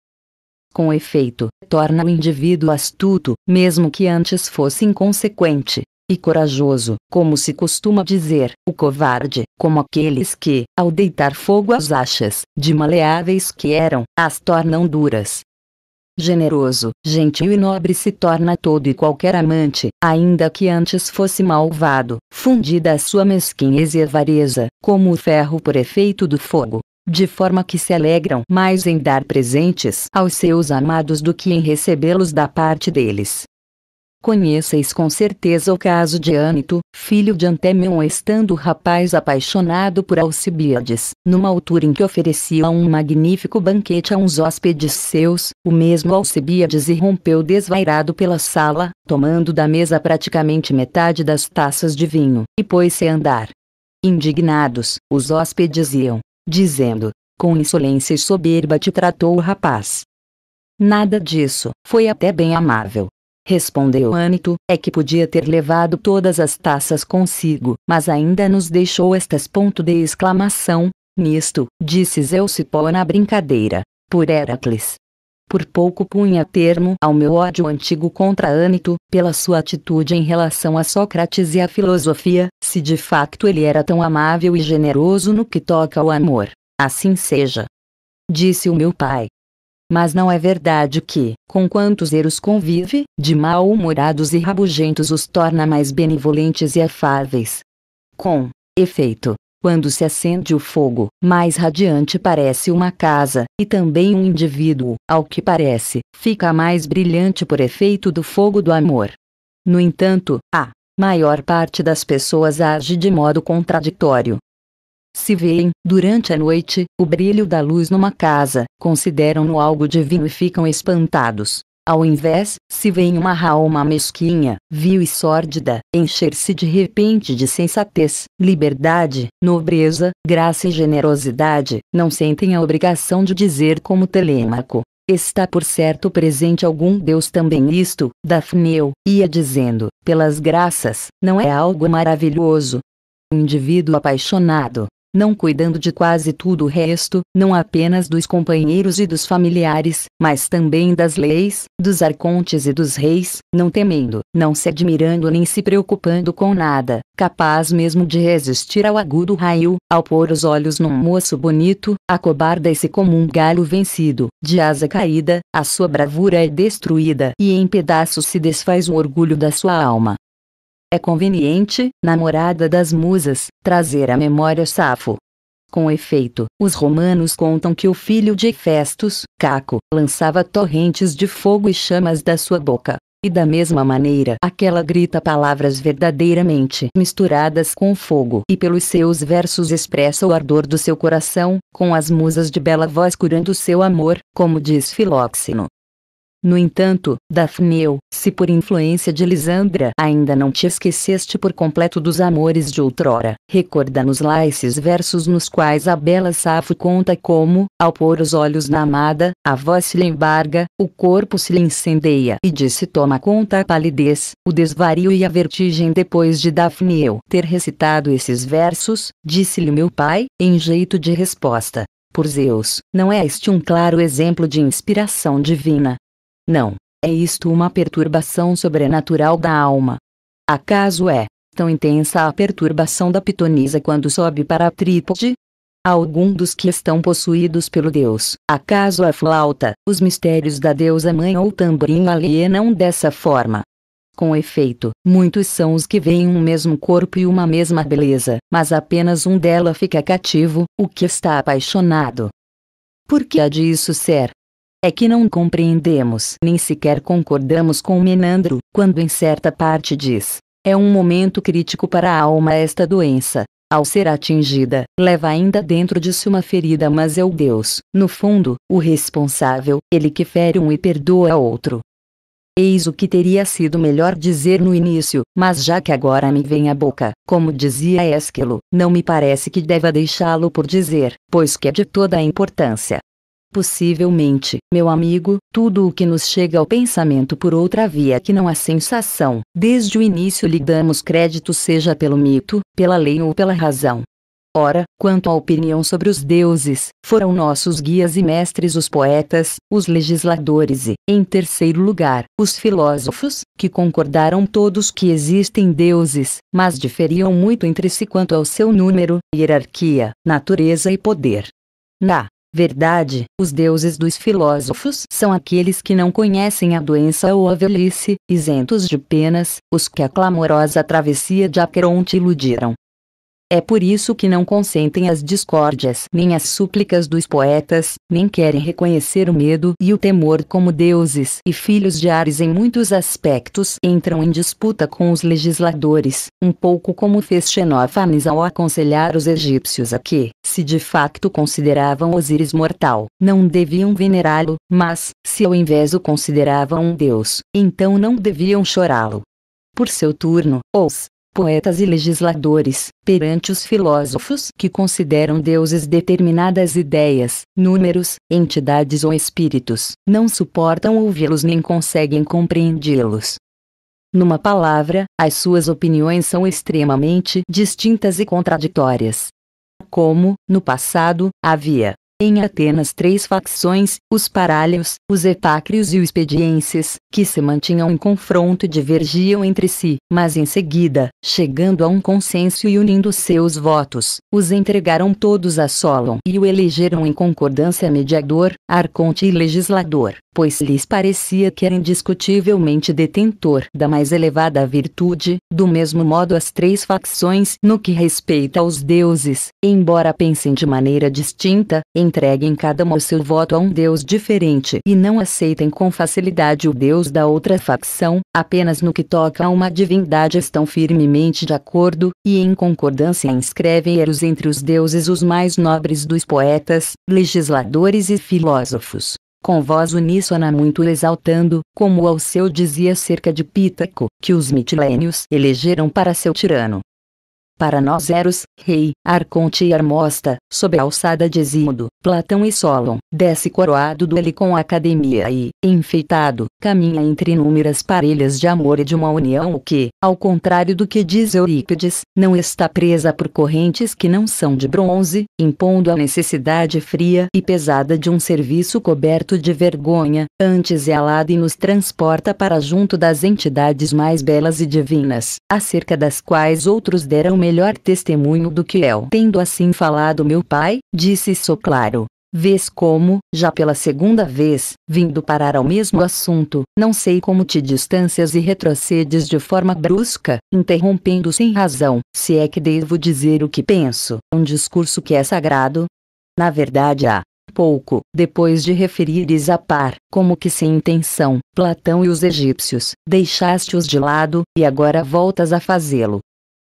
Com efeito, torna o indivíduo astuto, mesmo que antes fosse inconsequente, e corajoso, como se costuma dizer, o covarde, como aqueles que, ao deitar fogo às achas, de maleáveis que eram, as tornam duras, generoso, gentil e nobre se torna todo e qualquer amante, ainda que antes fosse malvado, fundida a sua mesquinhez e avareza, como o ferro por efeito do fogo. De forma que se alegram mais em dar presentes aos seus amados do que em recebê-los da parte deles. Conheceis com certeza o caso de Anito, filho de Antémion estando o rapaz apaixonado por Alcibiades, numa altura em que oferecia um magnífico banquete a uns hóspedes seus, o mesmo Alcibiades irrompeu desvairado pela sala, tomando da mesa praticamente metade das taças de vinho, e pôs-se a andar. Indignados, os hóspedes iam, dizendo, com insolência e soberba te tratou o rapaz. Nada disso, foi até bem amável respondeu Anito, é que podia ter levado todas as taças consigo, mas ainda nos deixou estas ponto de exclamação. Nisto, disse Zeucipó na brincadeira, por Heracles. Por pouco punha termo ao meu ódio antigo contra Anito, pela sua atitude em relação a Sócrates e a filosofia, se de facto ele era tão amável e generoso no que toca ao amor. Assim seja. Disse o meu pai. Mas não é verdade que, com quantos erros convive, de mal-humorados e rabugentos os torna mais benevolentes e afáveis. Com efeito, quando se acende o fogo, mais radiante parece uma casa, e também um indivíduo, ao que parece, fica mais brilhante por efeito do fogo do amor. No entanto, a maior parte das pessoas age de modo contraditório, se veem, durante a noite, o brilho da luz numa casa, consideram-no algo divino e ficam espantados. Ao invés, se veem uma alma mesquinha, vil e sórdida, encher-se de repente de sensatez, liberdade, nobreza, graça e generosidade, não sentem a obrigação de dizer como Telêmaco. Está por certo presente algum Deus também isto, Dafneu, ia dizendo, pelas graças, não é algo maravilhoso, indivíduo apaixonado, não cuidando de quase tudo o resto, não apenas dos companheiros e dos familiares, mas também das leis, dos arcontes e dos reis, não temendo, não se admirando nem se preocupando com nada, capaz mesmo de resistir ao agudo raio, ao pôr os olhos num moço bonito, acobarda-se como um galho vencido, de asa caída, a sua bravura é destruída e em pedaços se desfaz o orgulho da sua alma, é conveniente, namorada das musas, trazer à memória Safo. Com efeito, os romanos contam que o filho de Festus, Caco, lançava torrentes de fogo e chamas da sua boca. E da mesma maneira, aquela grita palavras verdadeiramente misturadas com fogo, e pelos seus versos expressa o ardor do seu coração, com as musas de bela voz curando seu amor, como diz Filóxeno. No entanto, Dafneu, se por influência de Lisandra ainda não te esqueceste por completo dos amores de outrora, recorda-nos lá esses versos nos quais a bela Safo conta como, ao pôr os olhos na amada, a voz se lhe embarga, o corpo se lhe incendeia e disse toma conta a palidez, o desvario e a vertigem depois de Dafneu ter recitado esses versos, disse-lhe meu pai, em jeito de resposta. Por Zeus, não é este um claro exemplo de inspiração divina, não, é isto uma perturbação sobrenatural da alma. Acaso é tão intensa a perturbação da pitonisa quando sobe para a trípode? algum dos que estão possuídos pelo Deus. Acaso a flauta, os mistérios da deusa mãe ou tamborim alienam dessa forma? Com efeito, muitos são os que veem um mesmo corpo e uma mesma beleza, mas apenas um dela fica cativo, o que está apaixonado. Por que há de isso ser? é que não compreendemos nem sequer concordamos com Menandro, quando em certa parte diz: é um momento crítico para a alma esta doença. Ao ser atingida, leva ainda dentro de si uma ferida, mas é o Deus, no fundo, o responsável, ele que fere um e perdoa outro. Eis o que teria sido melhor dizer no início, mas já que agora me vem à boca, como dizia Esquilo, não me parece que deva deixá-lo por dizer, pois que é de toda a importância. Possivelmente, meu amigo, tudo o que nos chega ao pensamento por outra via que não a sensação, desde o início lhe damos crédito seja pelo mito, pela lei ou pela razão. Ora, quanto à opinião sobre os deuses, foram nossos guias e mestres os poetas, os legisladores e, em terceiro lugar, os filósofos, que concordaram todos que existem deuses, mas diferiam muito entre si quanto ao seu número, hierarquia, natureza e poder. Na Verdade, os deuses dos filósofos são aqueles que não conhecem a doença ou a velhice, isentos de penas, os que a clamorosa travessia de Aqueronte iludiram, é por isso que não consentem as discórdias nem as súplicas dos poetas, nem querem reconhecer o medo e o temor como deuses e filhos de Ares em muitos aspectos entram em disputa com os legisladores, um pouco como fez Xenófanes ao aconselhar os egípcios a que, se de facto consideravam Osíris mortal, não deviam venerá-lo, mas, se ao invés o consideravam um deus, então não deviam chorá-lo. Por seu turno, Os, poetas e legisladores, perante os filósofos que consideram deuses determinadas ideias, números, entidades ou espíritos, não suportam ouvi-los nem conseguem compreendê-los. Numa palavra, as suas opiniões são extremamente distintas e contraditórias. Como, no passado, havia em Atenas três facções, os parálios, os epácrios e os pedienses, que se mantinham em confronto divergiam entre si, mas em seguida, chegando a um consenso e unindo seus votos, os entregaram todos a Solon e o elegeram em concordância mediador, arconte e legislador, pois lhes parecia que era indiscutivelmente detentor da mais elevada virtude, do mesmo modo as três facções no que respeita aos deuses, embora pensem de maneira distinta, em entreguem cada um o seu voto a um Deus diferente e não aceitem com facilidade o Deus da outra facção, apenas no que toca a uma divindade estão firmemente de acordo, e em concordância inscrevem Eros entre os deuses os mais nobres dos poetas, legisladores e filósofos com voz uníssona muito exaltando, como ao seu dizia cerca de Pítaco, que os mitilênios elegeram para seu tirano. Para nós Eros, rei, arconte e armosta, sob a alçada de Zímodo, Platão e Solon, desce coroado ele com a academia e, enfeitado, caminha entre inúmeras parelhas de amor e de uma união o que, ao contrário do que diz Eurípides, não está presa por correntes que não são de bronze, impondo a necessidade fria e pesada de um serviço coberto de vergonha, antes é alado e nos transporta para junto das entidades mais belas e divinas, acerca das quais outros deram melhor testemunho tenho do que eu. Tendo assim falado meu pai, disse sou Vês como, já pela segunda vez, vindo parar ao mesmo assunto, não sei como te distancias e retrocedes de forma brusca, interrompendo sem razão, se é que devo dizer o que penso. Um discurso que é sagrado? Na verdade há pouco, depois de referires a par, como que sem intenção, Platão e os egípcios, deixaste-os de lado, e agora voltas a fazê-lo.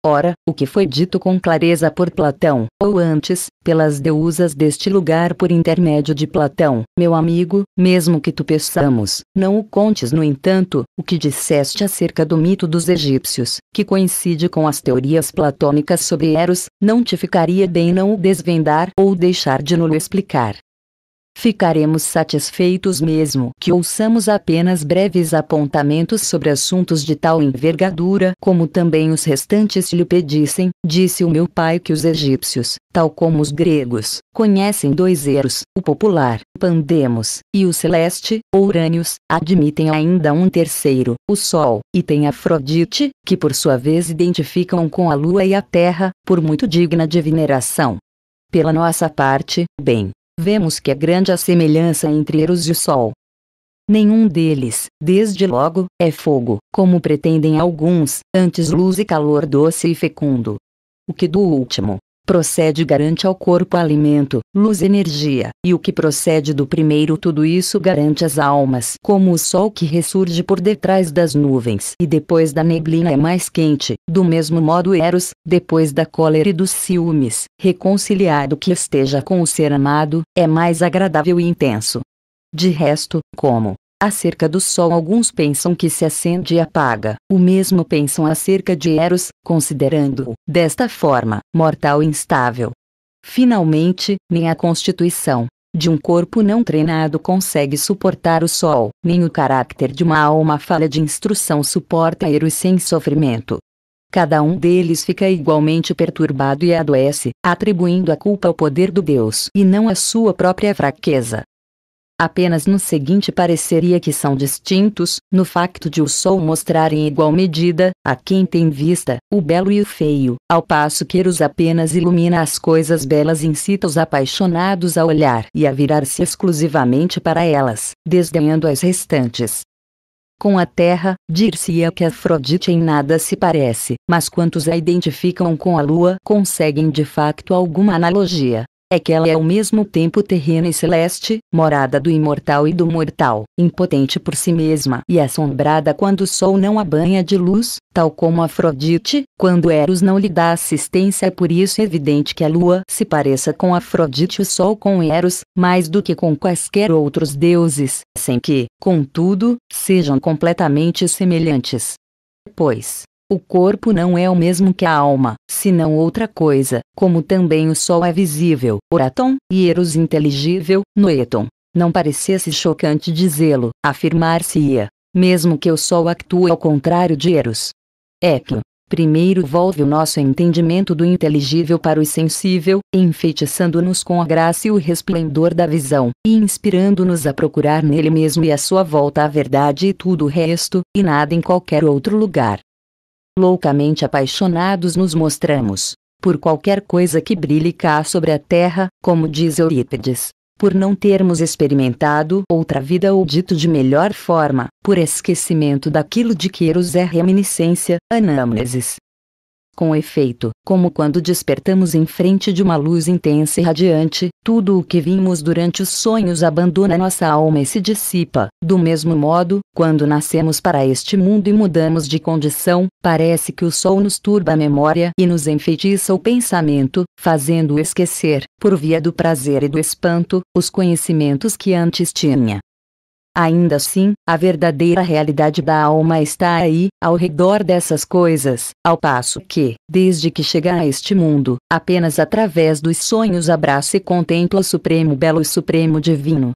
Ora, o que foi dito com clareza por Platão, ou antes, pelas deusas deste lugar por intermédio de Platão, meu amigo, mesmo que tu peçamos, não o contes no entanto, o que disseste acerca do mito dos egípcios, que coincide com as teorias platônicas sobre Eros, não te ficaria bem não o desvendar ou deixar de nulo explicar, ficaremos satisfeitos mesmo que ouçamos apenas breves apontamentos sobre assuntos de tal envergadura como também os restantes lhe pedissem, disse o meu pai que os egípcios, tal como os gregos, conhecem dois eros, o popular, pandemos, e o celeste, urânios, admitem ainda um terceiro, o sol, e tem Afrodite, que por sua vez identificam com a lua e a terra, por muito digna de veneração. Pela nossa parte, bem, vemos que é grande a semelhança entre Eros e o Sol. Nenhum deles, desde logo, é fogo, como pretendem alguns, antes luz e calor doce e fecundo. O que do último, procede garante ao corpo alimento, luz energia, e o que procede do primeiro tudo isso garante as almas, como o sol que ressurge por detrás das nuvens e depois da neblina é mais quente, do mesmo modo Eros, depois da cólera e dos ciúmes, reconciliado que esteja com o ser amado, é mais agradável e intenso. De resto, como Acerca do Sol alguns pensam que se acende e apaga, o mesmo pensam acerca de Eros, considerando-o, desta forma, mortal e instável. Finalmente, nem a constituição de um corpo não treinado consegue suportar o Sol, nem o caráter de uma alma falha de instrução suporta Eros sem sofrimento. Cada um deles fica igualmente perturbado e adoece, atribuindo a culpa ao poder do Deus e não à sua própria fraqueza. Apenas no seguinte pareceria que são distintos, no facto de o sol mostrar em igual medida, a quem tem vista, o belo e o feio, ao passo que Eros apenas ilumina as coisas belas e incita os apaixonados a olhar e a virar-se exclusivamente para elas, desdenhando as restantes. Com a terra, dir-se-ia que Afrodite em nada se parece, mas quantos a identificam com a lua conseguem de facto alguma analogia, é que ela é ao mesmo tempo terrena e celeste, morada do imortal e do mortal, impotente por si mesma e assombrada quando o sol não a banha de luz, tal como Afrodite, quando Eros não lhe dá assistência é por isso evidente que a lua se pareça com Afrodite o sol com Eros, mais do que com quaisquer outros deuses, sem que, contudo, sejam completamente semelhantes. Pois, o corpo não é o mesmo que a alma, senão outra coisa, como também o sol é visível, oraton, e eros inteligível, noeton. Não parecesse chocante dizê-lo, afirmar-se-ia, mesmo que o sol actue ao contrário de eros. Équio. Primeiro volve o nosso entendimento do inteligível para o sensível, enfeitiçando-nos com a graça e o resplendor da visão, e inspirando-nos a procurar nele mesmo e à sua volta a verdade e tudo o resto, e nada em qualquer outro lugar. Loucamente apaixonados nos mostramos. Por qualquer coisa que brilhe cá sobre a terra, como diz Eurípides. Por não termos experimentado outra vida ou dito de melhor forma, por esquecimento daquilo de que Eros é reminiscência, anâmneses, com efeito, como quando despertamos em frente de uma luz intensa e radiante, tudo o que vimos durante os sonhos abandona nossa alma e se dissipa. Do mesmo modo, quando nascemos para este mundo e mudamos de condição, parece que o sol nos turba a memória e nos enfeitiça o pensamento, fazendo-o esquecer, por via do prazer e do espanto, os conhecimentos que antes tinha. Ainda assim, a verdadeira realidade da alma está aí, ao redor dessas coisas, ao passo que, desde que chega a este mundo, apenas através dos sonhos abraça e contempla o supremo belo e supremo divino.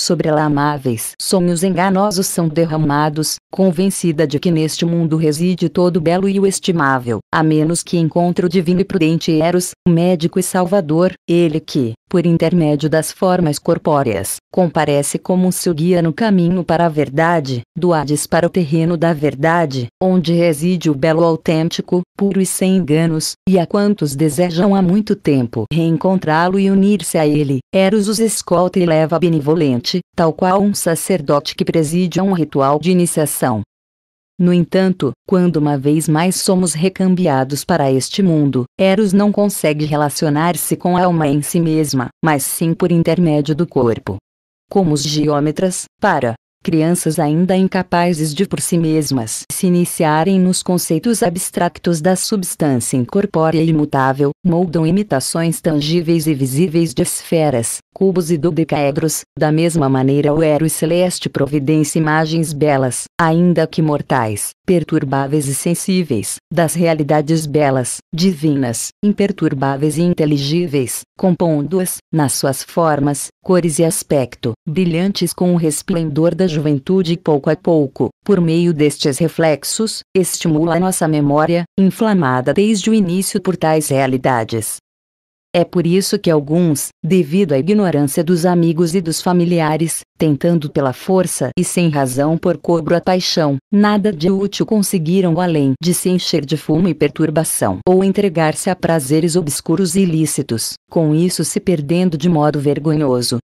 Sobre ela amáveis sonhos enganosos são derramados, convencida de que neste mundo reside todo o belo e o estimável, a menos que encontre o divino e prudente Eros, o médico e salvador, ele que, por intermédio das formas corpóreas, comparece como seu guia no caminho para a verdade, do Hades para o terreno da verdade, onde reside o belo autêntico, puro e sem enganos, e a quantos desejam há muito tempo reencontrá-lo e unir-se a ele, Eros os escolta e leva benevolente, tal qual um sacerdote que preside a um ritual de iniciação, no entanto, quando uma vez mais somos recambiados para este mundo, Eros não consegue relacionar-se com a alma em si mesma, mas sim por intermédio do corpo. Como os geômetras, para crianças ainda incapazes de por si mesmas se iniciarem nos conceitos abstractos da substância incorpórea e imutável, moldam imitações tangíveis e visíveis de esferas, cubos e dodecaedros, da mesma maneira o Eros Celeste providencia imagens belas, ainda que mortais, perturbáveis e sensíveis, das realidades belas, divinas, imperturbáveis e inteligíveis, compondo-as, nas suas formas, cores e aspecto, brilhantes com o resplendor da juventude e pouco a pouco, por meio destes reflexos, estimula a nossa memória, inflamada desde o início por tais realidades, é por isso que alguns, devido à ignorância dos amigos e dos familiares, tentando pela força e sem razão por cobro a paixão, nada de útil conseguiram além de se encher de fumo e perturbação ou entregar-se a prazeres obscuros e ilícitos, com isso se perdendo de modo vergonhoso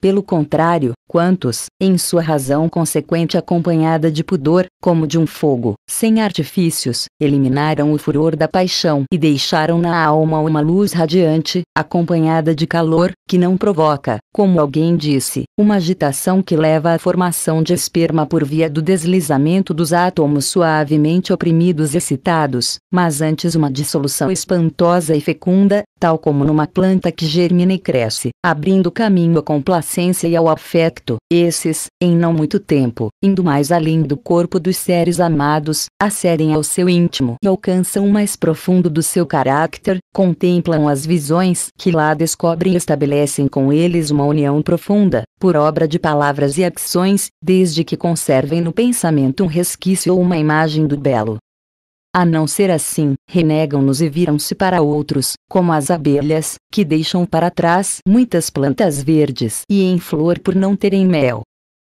pelo contrário, quantos, em sua razão consequente acompanhada de pudor, como de um fogo, sem artifícios, eliminaram o furor da paixão e deixaram na alma uma luz radiante, acompanhada de calor, que não provoca, como alguém disse, uma agitação que leva à formação de esperma por via do deslizamento dos átomos suavemente oprimidos e excitados, mas antes uma dissolução espantosa e fecunda, tal como numa planta que germina e cresce, abrindo caminho a complacência paciência e ao afeto, esses, em não muito tempo, indo mais além do corpo dos seres amados, acerem ao seu íntimo e alcançam o mais profundo do seu caráter, contemplam as visões que lá descobrem e estabelecem com eles uma união profunda, por obra de palavras e ações, desde que conservem no pensamento um resquício ou uma imagem do belo, a não ser assim, renegam-nos e viram-se para outros, como as abelhas, que deixam para trás muitas plantas verdes e em flor por não terem mel.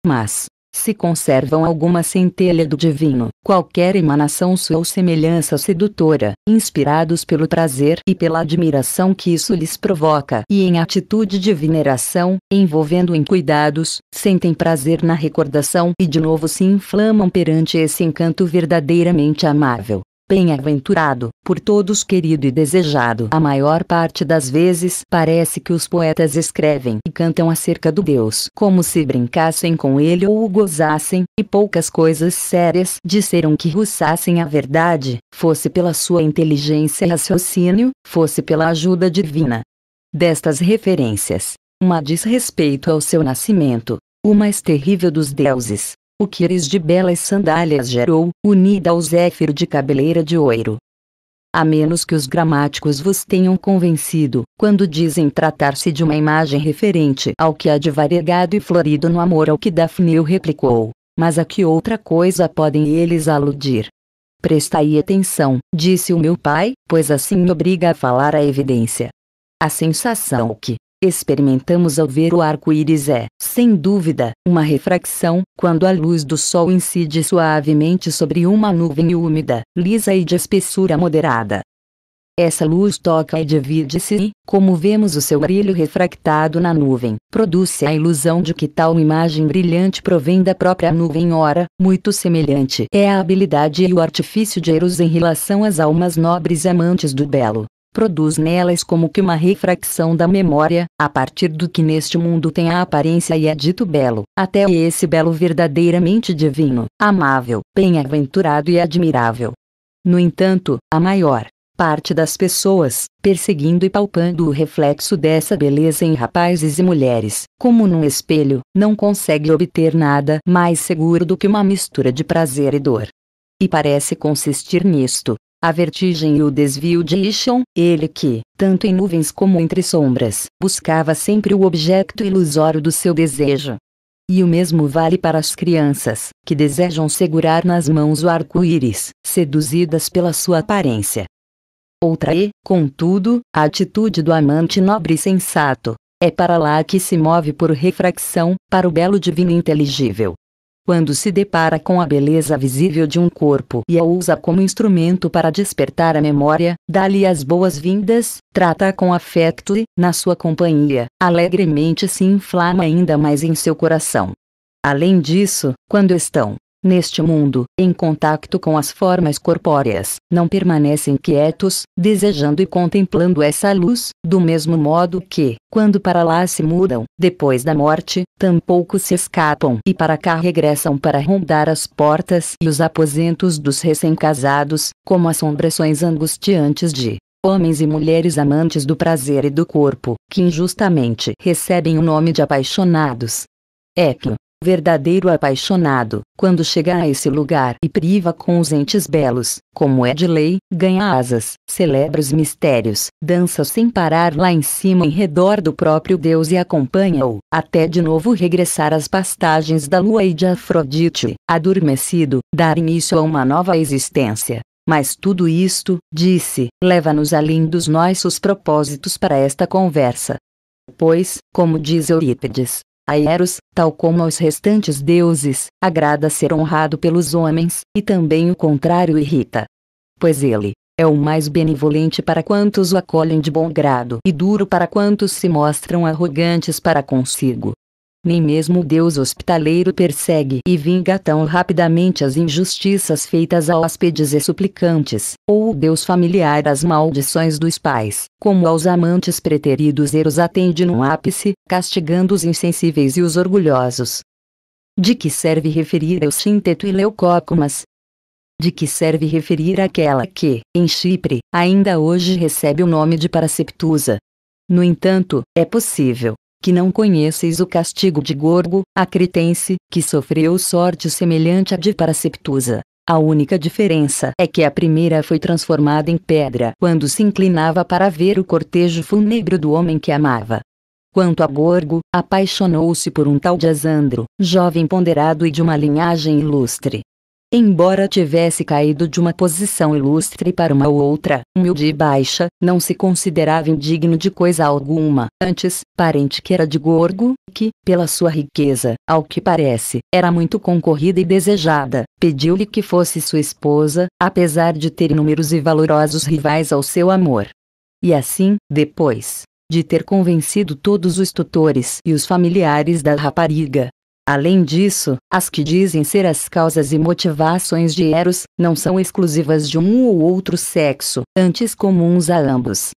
Mas, se conservam alguma centelha do divino, qualquer emanação sua ou semelhança sedutora, inspirados pelo prazer e pela admiração que isso lhes provoca, e em atitude de veneração, envolvendo em cuidados, sentem prazer na recordação e de novo se inflamam perante esse encanto verdadeiramente amável. Bem-aventurado, por todos querido e desejado. A maior parte das vezes parece que os poetas escrevem e cantam acerca do Deus como se brincassem com ele ou o gozassem, e poucas coisas sérias disseram que russassem a verdade, fosse pela sua inteligência e raciocínio, fosse pela ajuda divina. Destas referências, uma diz respeito ao seu nascimento, o mais terrível dos deuses, o quiris de belas sandálias gerou, unida ao zéfiro de cabeleira de oiro. A menos que os gramáticos vos tenham convencido, quando dizem tratar-se de uma imagem referente ao que há de variegado e florido no amor ao que Dafneu replicou, mas a que outra coisa podem eles aludir. Prestai atenção, disse o meu pai, pois assim me obriga a falar a evidência. A sensação que, experimentamos ao ver o arco-íris é, sem dúvida, uma refração, quando a luz do sol incide suavemente sobre uma nuvem úmida, lisa e de espessura moderada. Essa luz toca e divide-se, e, como vemos o seu brilho refractado na nuvem, produz-se a ilusão de que tal imagem brilhante provém da própria nuvem. Ora, muito semelhante é a habilidade e o artifício de Eros em relação às almas nobres amantes do belo, produz nelas como que uma refração da memória, a partir do que neste mundo tem a aparência e é dito belo, até esse belo verdadeiramente divino, amável, bem-aventurado e admirável. No entanto, a maior parte das pessoas, perseguindo e palpando o reflexo dessa beleza em rapazes e mulheres, como num espelho, não consegue obter nada mais seguro do que uma mistura de prazer e dor. E parece consistir nisto, a vertigem e o desvio de Ishon, ele que, tanto em nuvens como entre sombras, buscava sempre o objeto ilusório do seu desejo. E o mesmo vale para as crianças, que desejam segurar nas mãos o arco-íris, seduzidas pela sua aparência. Outra e, contudo, a atitude do amante nobre e sensato, é para lá que se move por refração, para o belo divino inteligível, quando se depara com a beleza visível de um corpo e a usa como instrumento para despertar a memória, dá-lhe as boas-vindas, trata-a com afeto e, na sua companhia, alegremente se inflama ainda mais em seu coração. Além disso, quando estão neste mundo, em contacto com as formas corpóreas, não permanecem quietos, desejando e contemplando essa luz, do mesmo modo que, quando para lá se mudam, depois da morte, tampouco se escapam e para cá regressam para rondar as portas e os aposentos dos recém-casados, como assombrações angustiantes de Homens e mulheres amantes do prazer e do corpo, que injustamente recebem o nome de apaixonados. Équio, verdadeiro apaixonado, quando chega a esse lugar e priva com os entes belos, como é de lei, ganha asas, celebra os mistérios, dança sem parar lá em cima em redor do próprio Deus e acompanha-o, até de novo regressar às pastagens da lua e de Afrodite, adormecido, dar início a uma nova existência. Mas tudo isto, disse, leva-nos além dos nossos propósitos para esta conversa. Pois, como diz Eurípides, a Eros, tal como aos restantes deuses, agrada ser honrado pelos homens, e também o contrário irrita. Pois ele é o mais benevolente para quantos o acolhem de bom grado e duro para quantos se mostram arrogantes para consigo. Nem mesmo Deus hospitaleiro persegue e vinga tão rapidamente as injustiças feitas a hóspedes e suplicantes, ou o Deus familiar às maldições dos pais, como aos amantes preteridos e os atende no ápice, castigando os insensíveis e os orgulhosos. De que serve referir ao sinteto e leucócomas, de que serve referir aquela que, em Chipre, ainda hoje recebe o nome de Paraceptusa. No entanto, é possível, que não conheceis o castigo de Gorgo, a cretense, que sofreu sorte semelhante à de Paraceptusa. A única diferença é que a primeira foi transformada em pedra quando se inclinava para ver o cortejo fúnebre do homem que amava. Quanto a Gorgo, apaixonou-se por um tal de Asandro, jovem ponderado e de uma linhagem ilustre, Embora tivesse caído de uma posição ilustre para uma outra, humilde e baixa, não se considerava indigno de coisa alguma. Antes, parente que era de Gorgo, que, pela sua riqueza, ao que parece, era muito concorrida e desejada, pediu-lhe que fosse sua esposa, apesar de ter inúmeros e valorosos rivais ao seu amor. E assim, depois, de ter convencido todos os tutores e os familiares da rapariga, Além disso, as que dizem ser as causas e motivações de Eros não são exclusivas de um ou outro sexo, antes comuns a ambos.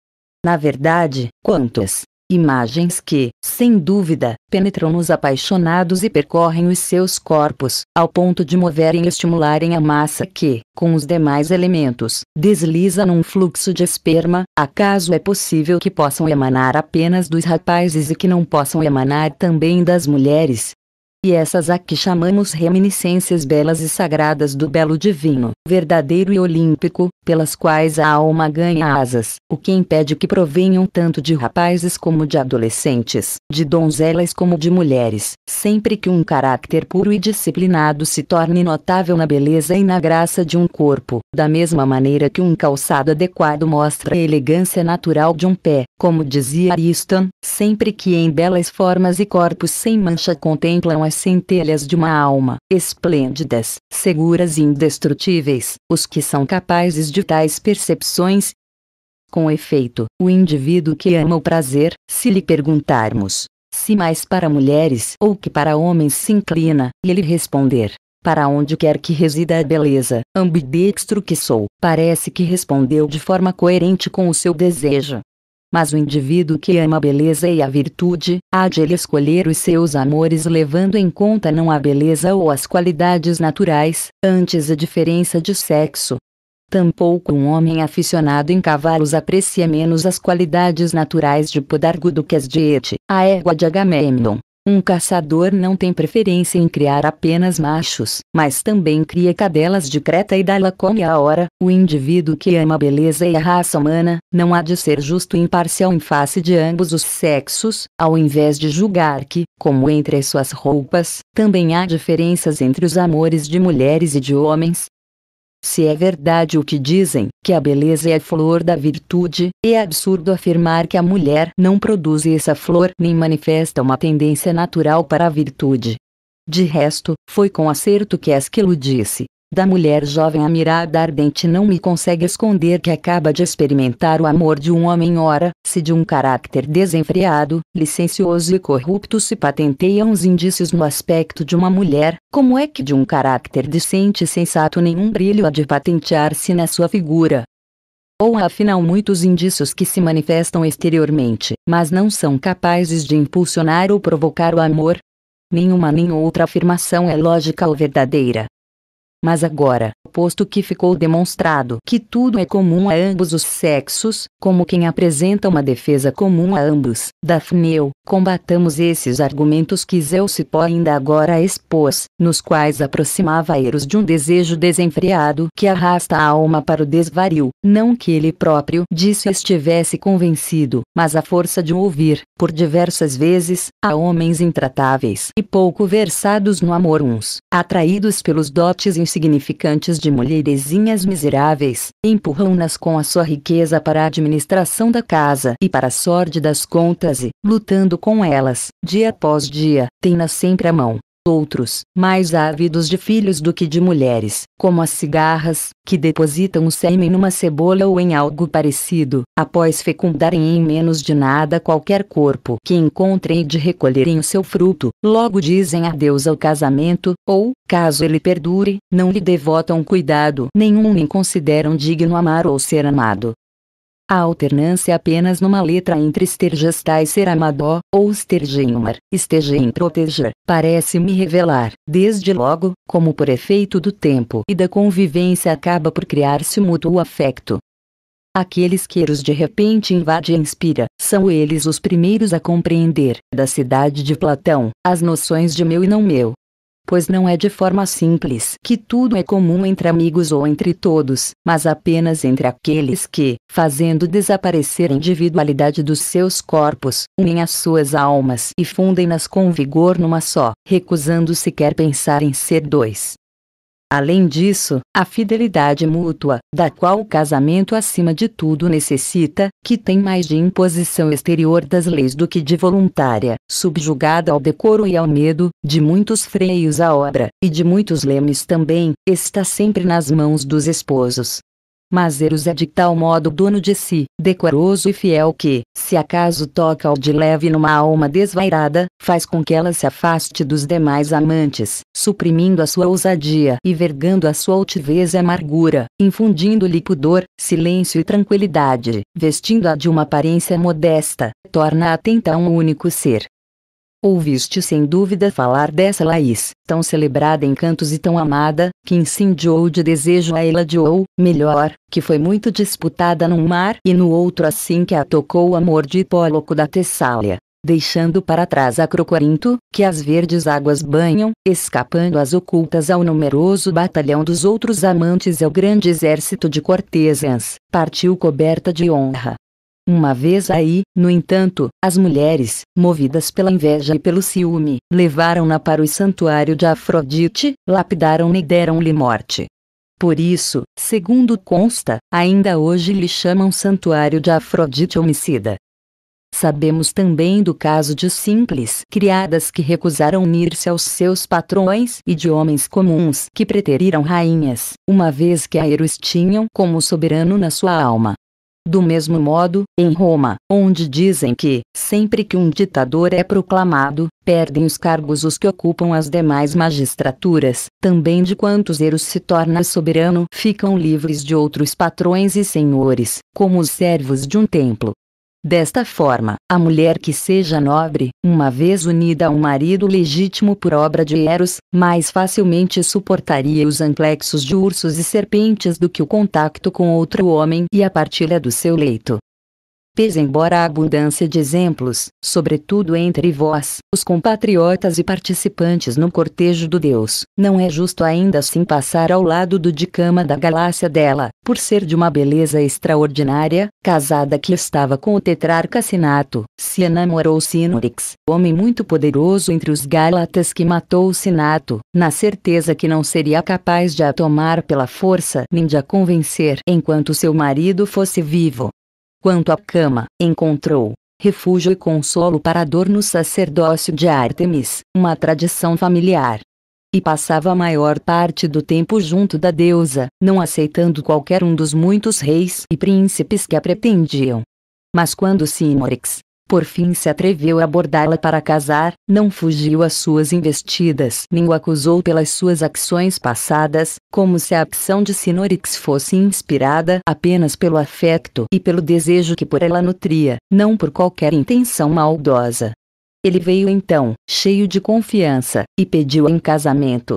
Na verdade, quantas imagens que, sem dúvida, penetram nos apaixonados e percorrem os seus corpos, ao ponto de moverem e estimularem a massa que, com os demais elementos, desliza num fluxo de esperma, acaso é possível que possam emanar apenas dos rapazes e que não possam emanar também das mulheres? E essas a que chamamos reminiscências belas e sagradas do belo divino, verdadeiro e olímpico, pelas quais a alma ganha asas, o que impede que provenham tanto de rapazes como de adolescentes, de donzelas como de mulheres, sempre que um caráter puro e disciplinado se torne notável na beleza e na graça de um corpo, da mesma maneira que um calçado adequado mostra a elegância natural de um pé, como dizia Ariston, sempre que em belas formas e corpos sem mancha contemplam a as centelhas de uma alma, esplêndidas, seguras e indestrutíveis, os que são capazes de tais percepções. Com efeito, o indivíduo que ama o prazer, se lhe perguntarmos, se mais para mulheres ou que para homens se inclina, e ele responder, para onde quer que resida a beleza, ambidextro que sou, parece que respondeu de forma coerente com o seu desejo. Mas o indivíduo que ama a beleza e a virtude, há de ele escolher os seus amores levando em conta não a beleza ou as qualidades naturais, antes a diferença de sexo. Tampouco um homem aficionado em cavalos aprecia menos as qualidades naturais de Podargo do que as de Ete, a égua de Agamemnon. Um caçador não tem preferência em criar apenas machos, mas também cria cadelas de Creta e dá-la come a hora. O indivíduo que ama a beleza e a raça humana, não há de ser justo e imparcial em face de ambos os sexos, ao invés de julgar que, como entre as suas roupas, também há diferenças entre os amores de mulheres e de homens, se é verdade o que dizem, que a beleza é a flor da virtude, é absurdo afirmar que a mulher não produz essa flor nem manifesta uma tendência natural para a virtude. De resto, foi com acerto que Esquilo disse: da mulher jovem a mirada ardente não me consegue esconder que acaba de experimentar o amor de um homem ora, se de um caráter desenfreado, licencioso e corrupto se patenteiam os indícios no aspecto de uma mulher, como é que de um caráter decente e sensato nenhum brilho há de patentear-se na sua figura? Ou há afinal muitos indícios que se manifestam exteriormente, mas não são capazes de impulsionar ou provocar o amor? Nenhuma nem outra afirmação é lógica ou verdadeira, mas agora, posto que ficou demonstrado que tudo é comum a ambos os sexos, como quem apresenta uma defesa comum a ambos, Dafneu, combatamos esses argumentos que Zeusipó ainda agora expôs, nos quais aproximava Eros de um desejo desenfreado que arrasta a alma para o desvario, não que ele próprio disso estivesse convencido, mas a força de ouvir, por diversas vezes, a homens intratáveis e pouco versados no amor uns, atraídos pelos dotes insignificantes de mulherezinhas miseráveis, empurram nas com a sua riqueza para a administração da casa e para a sorte das contas e, lutando com elas, dia após dia, tem-nas sempre à mão outros, mais ávidos de filhos do que de mulheres, como as cigarras, que depositam o sêmen numa cebola ou em algo parecido, após fecundarem em menos de nada qualquer corpo que encontrem de recolherem o seu fruto, logo dizem adeus ao casamento, ou, caso ele perdure, não lhe devotam cuidado nenhum nem consideram digno amar ou ser amado. A alternância apenas numa letra entre estergestai ser amadó, ou estergenmar, estegem proteger, parece-me revelar, desde logo, como por efeito do tempo e da convivência acaba por criar-se um mútuo afeto. Aqueles que eros de repente invade e inspira, são eles os primeiros a compreender, da cidade de Platão, as noções de meu e não meu, pois não é de forma simples que tudo é comum entre amigos ou entre todos, mas apenas entre aqueles que, fazendo desaparecer a individualidade dos seus corpos, unem as suas almas e fundem-nas com vigor numa só, recusando sequer pensar em ser dois. Além disso, a fidelidade mútua, da qual o casamento acima de tudo necessita, que tem mais de imposição exterior das leis do que de voluntária, subjugada ao decoro e ao medo, de muitos freios à obra, e de muitos lemes também, está sempre nas mãos dos esposos. Mas Eros é de tal modo dono de si, decoroso e fiel que, se acaso toca ao de leve numa alma desvairada, faz com que ela se afaste dos demais amantes, suprimindo a sua ousadia e vergando a sua altivez e amargura, infundindo-lhe pudor, silêncio e tranquilidade, vestindo-a de uma aparência modesta, torna atenta a um único ser, Ouviste sem dúvida falar dessa Laís, tão celebrada em cantos e tão amada, que incendiou de desejo a ou, melhor, que foi muito disputada num mar e no outro assim que a tocou o amor de Hipóloco da Tessália. Deixando para trás a Crocorinto, que as verdes águas banham, escapando as ocultas ao numeroso batalhão dos outros amantes e ao grande exército de cortesãs, partiu coberta de honra, uma vez aí, no entanto, as mulheres, movidas pela inveja e pelo ciúme, levaram-na para o santuário de Afrodite, lapidaram-na e deram-lhe morte. Por isso, segundo consta, ainda hoje lhe chamam santuário de Afrodite homicida. Sabemos também do caso de simples criadas que recusaram unir-se aos seus patrões e de homens comuns que preteriram rainhas, uma vez que a Eros tinham como soberano na sua alma. Do mesmo modo, em Roma, onde dizem que, sempre que um ditador é proclamado, perdem os cargos os que ocupam as demais magistraturas, também de quantos Eros se torna soberano ficam livres de outros patrões e senhores, como os servos de um templo. Desta forma, a mulher que seja nobre, uma vez unida a um marido legítimo por obra de Eros, mais facilmente suportaria os amplexos de ursos e serpentes do que o contacto com outro homem e a partilha do seu leito. Pese embora a abundância de exemplos, sobretudo entre vós, os compatriotas e participantes no cortejo do Deus, não é justo ainda assim passar ao lado do cama da galáxia dela, por ser de uma beleza extraordinária, casada que estava com o tetrarca Sinato, se enamorou Sinurix, homem muito poderoso entre os Gálatas que matou Sinato, na certeza que não seria capaz de a tomar pela força nem de a convencer enquanto seu marido fosse vivo, quanto à cama, encontrou refúgio e consolo para a dor no sacerdócio de Artemis, uma tradição familiar. E passava a maior parte do tempo junto da deusa, não aceitando qualquer um dos muitos reis e príncipes que a pretendiam. Mas quando Sinorix, por fim se atreveu a abordá-la para casar, não fugiu às suas investidas nem o acusou pelas suas ações passadas, como se a ação de Sinorix fosse inspirada apenas pelo afeto e pelo desejo que por ela nutria, não por qualquer intenção maldosa. Ele veio então, cheio de confiança, e pediu em casamento.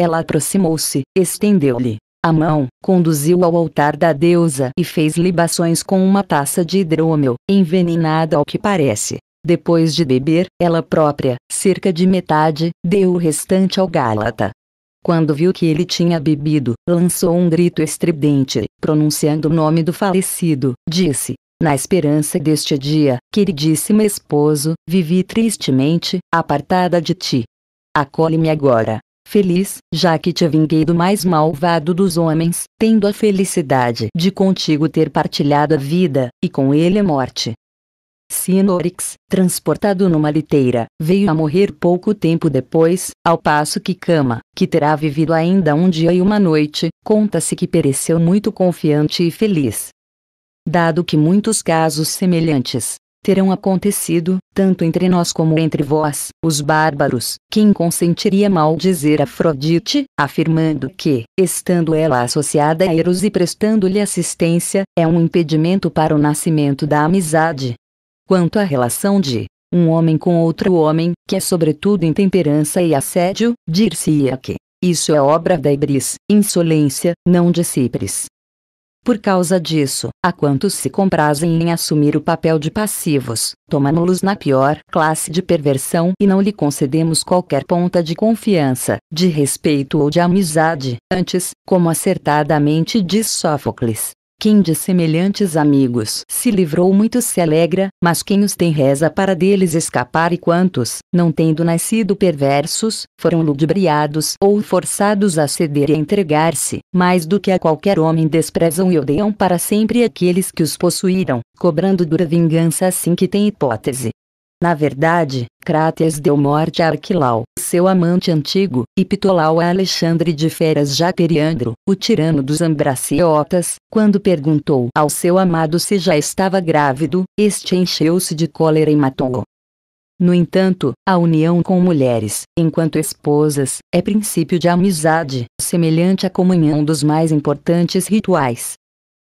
Ela aproximou-se, estendeu-lhe a mão conduziu ao altar da deusa e fez libações com uma taça de hidromel envenenada ao que parece. Depois de beber, ela própria, cerca de metade, deu o restante ao Gálata. Quando viu que ele tinha bebido, lançou um grito estridente, pronunciando o nome do falecido, disse: na esperança deste dia, queridíssimo esposo, vivi tristemente, apartada de ti. Acolhe-me agora feliz, já que te vinguei do mais malvado dos homens, tendo a felicidade de contigo ter partilhado a vida, e com ele a morte. Sinorix, transportado numa liteira, veio a morrer pouco tempo depois, ao passo que Cama, que terá vivido ainda um dia e uma noite, conta-se que pereceu muito confiante e feliz. Dado que muitos casos semelhantes terão acontecido, tanto entre nós como entre vós, os bárbaros, quem consentiria maldizer Afrodite, afirmando que, estando ela associada a Eros e prestando-lhe assistência, é um impedimento para o nascimento da amizade. Quanto à relação de um homem com outro homem, que é sobretudo intemperança e assédio, dir-se-ia que isso é obra da ibris, insolência, não de Cipres, por causa disso, a quantos se comprazem em assumir o papel de passivos, tomamo los na pior classe de perversão e não lhe concedemos qualquer ponta de confiança, de respeito ou de amizade, antes, como acertadamente diz Sófocles, quem de semelhantes amigos se livrou muito se alegra, mas quem os tem reza para deles escapar e quantos, não tendo nascido perversos, foram ludibriados ou forçados a ceder e entregar-se, mais do que a qualquer homem desprezam e odeiam para sempre aqueles que os possuíram, cobrando dura vingança assim que tem hipótese. Na verdade, Crates deu morte a Arquilau, seu amante antigo, e Pitolau a Alexandre de Feras já Periandro, o tirano dos Ambraciotas, quando perguntou ao seu amado se já estava grávido, este encheu-se de cólera e matou-o. No entanto, a união com mulheres, enquanto esposas, é princípio de amizade, semelhante à comunhão dos mais importantes rituais.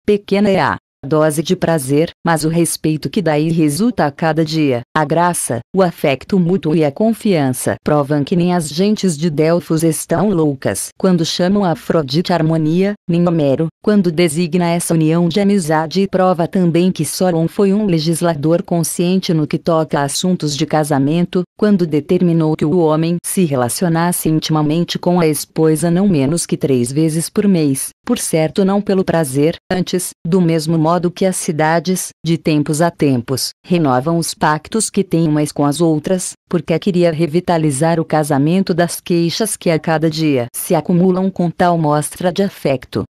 Pequena é a dose de prazer, mas o respeito que daí resulta a cada dia, a graça, o afeto mútuo e a confiança provam que nem as gentes de Delfos estão loucas quando chamam a Afrodite harmonia, nem Homero, quando designa essa união de amizade e prova também que Solon foi um legislador consciente no que toca a assuntos de casamento, quando determinou que o homem se relacionasse intimamente com a esposa não menos que três vezes por mês, por certo não pelo prazer, antes, do mesmo modo que as cidades, de tempos a tempos, renovam os pactos que têm umas com as outras, porque queria revitalizar o casamento das queixas que a cada dia se acumulam com tal mostra de afeto.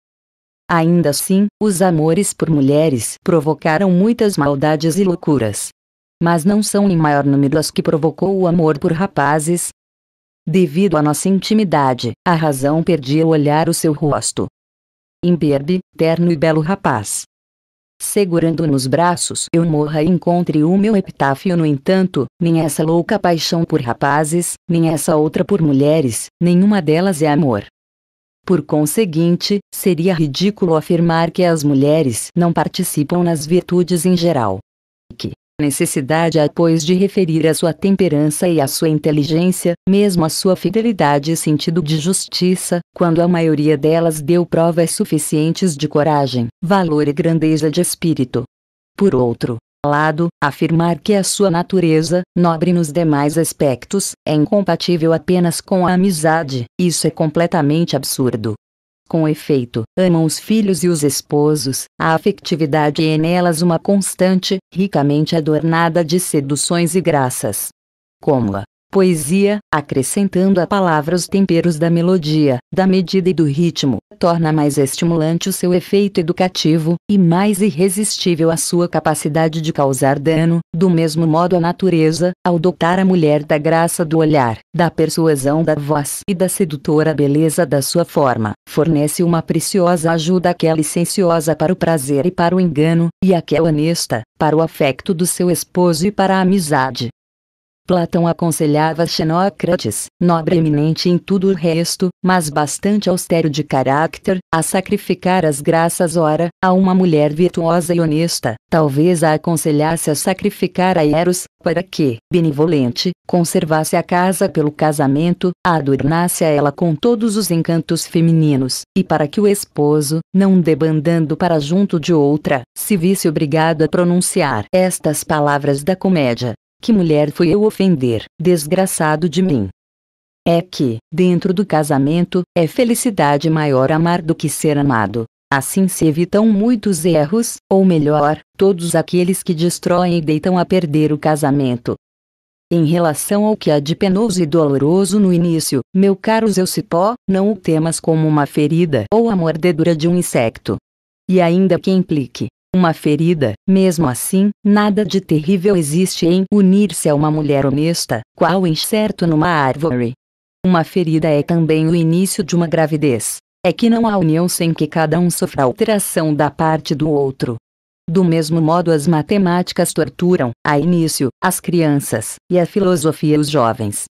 Ainda assim, os amores por mulheres provocaram muitas maldades e loucuras. Mas não são em maior número as que provocou o amor por rapazes. Devido à nossa intimidade, a razão perdia olhar o seu rosto, imberbe, terno e belo rapaz. Segurando nos braços eu morra e encontre o meu epitáfio no entanto, nem essa louca paixão por rapazes, nem essa outra por mulheres, nenhuma delas é amor. Por conseguinte, seria ridículo afirmar que as mulheres não participam nas virtudes em geral. Que, Necessidade há, pois, de referir a sua temperança e a sua inteligência, mesmo a sua fidelidade e sentido de justiça, quando a maioria delas deu provas suficientes de coragem, valor e grandeza de espírito. Por outro, lado, afirmar que a sua natureza, nobre nos demais aspectos, é incompatível apenas com a amizade, isso é completamente absurdo, com efeito, amam os filhos e os esposos, a afetividade é nelas uma constante, ricamente adornada de seduções e graças. Como a Poesia, acrescentando a palavra os temperos da melodia, da medida e do ritmo, torna mais estimulante o seu efeito educativo, e mais irresistível a sua capacidade de causar dano, do mesmo modo a natureza, ao dotar a mulher da graça do olhar, da persuasão da voz e da sedutora beleza da sua forma, fornece uma preciosa ajuda que é licenciosa para o prazer e para o engano, e a que é honesta, para o afeto do seu esposo e para a amizade. Platão aconselhava Xenócrates, nobre eminente em tudo o resto, mas bastante austero de caráter, a sacrificar as graças ora, a uma mulher virtuosa e honesta, talvez a aconselhasse a sacrificar a Eros, para que, benevolente, conservasse a casa pelo casamento, a adornasse a ela com todos os encantos femininos, e para que o esposo, não debandando para junto de outra, se visse obrigado a pronunciar estas palavras da comédia, que mulher fui eu ofender, desgraçado de mim? É que, dentro do casamento, é felicidade maior amar do que ser amado. Assim se evitam muitos erros, ou melhor, todos aqueles que destroem e deitam a perder o casamento. Em relação ao que há de penoso e doloroso no início, meu caro Zeucipó, não o temas como uma ferida ou a mordedura de um insecto. E ainda que implique, uma ferida. Mesmo assim, nada de terrível existe em unir-se a uma mulher honesta, qual incerto numa árvore. Uma ferida é também o início de uma gravidez. É que não há união sem que cada um sofra alteração da parte do outro. Do mesmo modo, as matemáticas torturam, a início, as crianças, e a filosofia os jovens.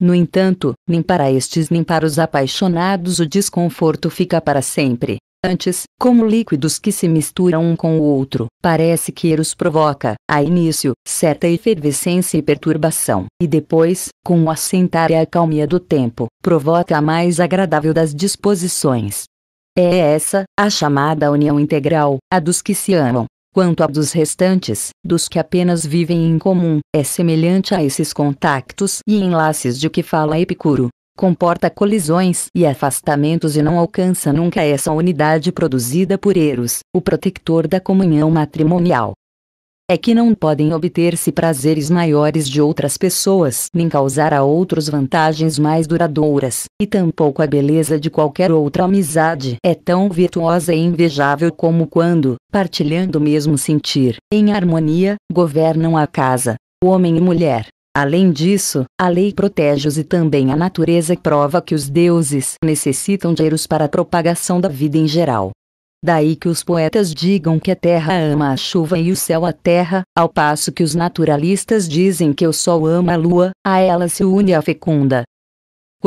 No entanto, nem para estes nem para os apaixonados o desconforto fica para sempre antes, como líquidos que se misturam um com o outro. Parece que Eros provoca, a início, certa efervescência e perturbação, e depois, com o assentar e a calmia do tempo, provoca a mais agradável das disposições. É essa, a chamada união integral, a dos que se amam. Quanto a dos restantes, dos que apenas vivem em comum, é semelhante a esses contactos e enlaces de que fala Epicuro, comporta colisões e afastamentos e não alcança nunca essa unidade produzida por Eros, o protector da comunhão matrimonial. É que não podem obter-se prazeres maiores de outras pessoas, nem causar a outros vantagens mais duradouras, e tampouco a beleza de qualquer outra amizade é tão virtuosa e invejável como quando, partilhando o mesmo sentir, em harmonia, governam a casa, o homem e mulher. Além disso, a lei protege-os e também a natureza prova que os deuses necessitam de eros para a propagação da vida em geral. Daí que os poetas digam que a terra ama a chuva e o céu a terra, ao passo que os naturalistas dizem que o sol ama a lua, a ela se une a fecunda,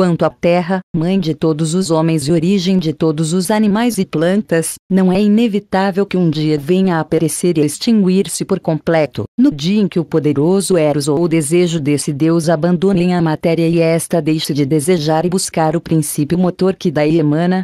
Quanto à terra, mãe de todos os homens e origem de todos os animais e plantas, não é inevitável que um dia venha a perecer e extinguir-se por completo, no dia em que o poderoso Eros ou o desejo desse Deus abandonem a matéria e esta deixe de desejar e buscar o princípio motor que daí emana.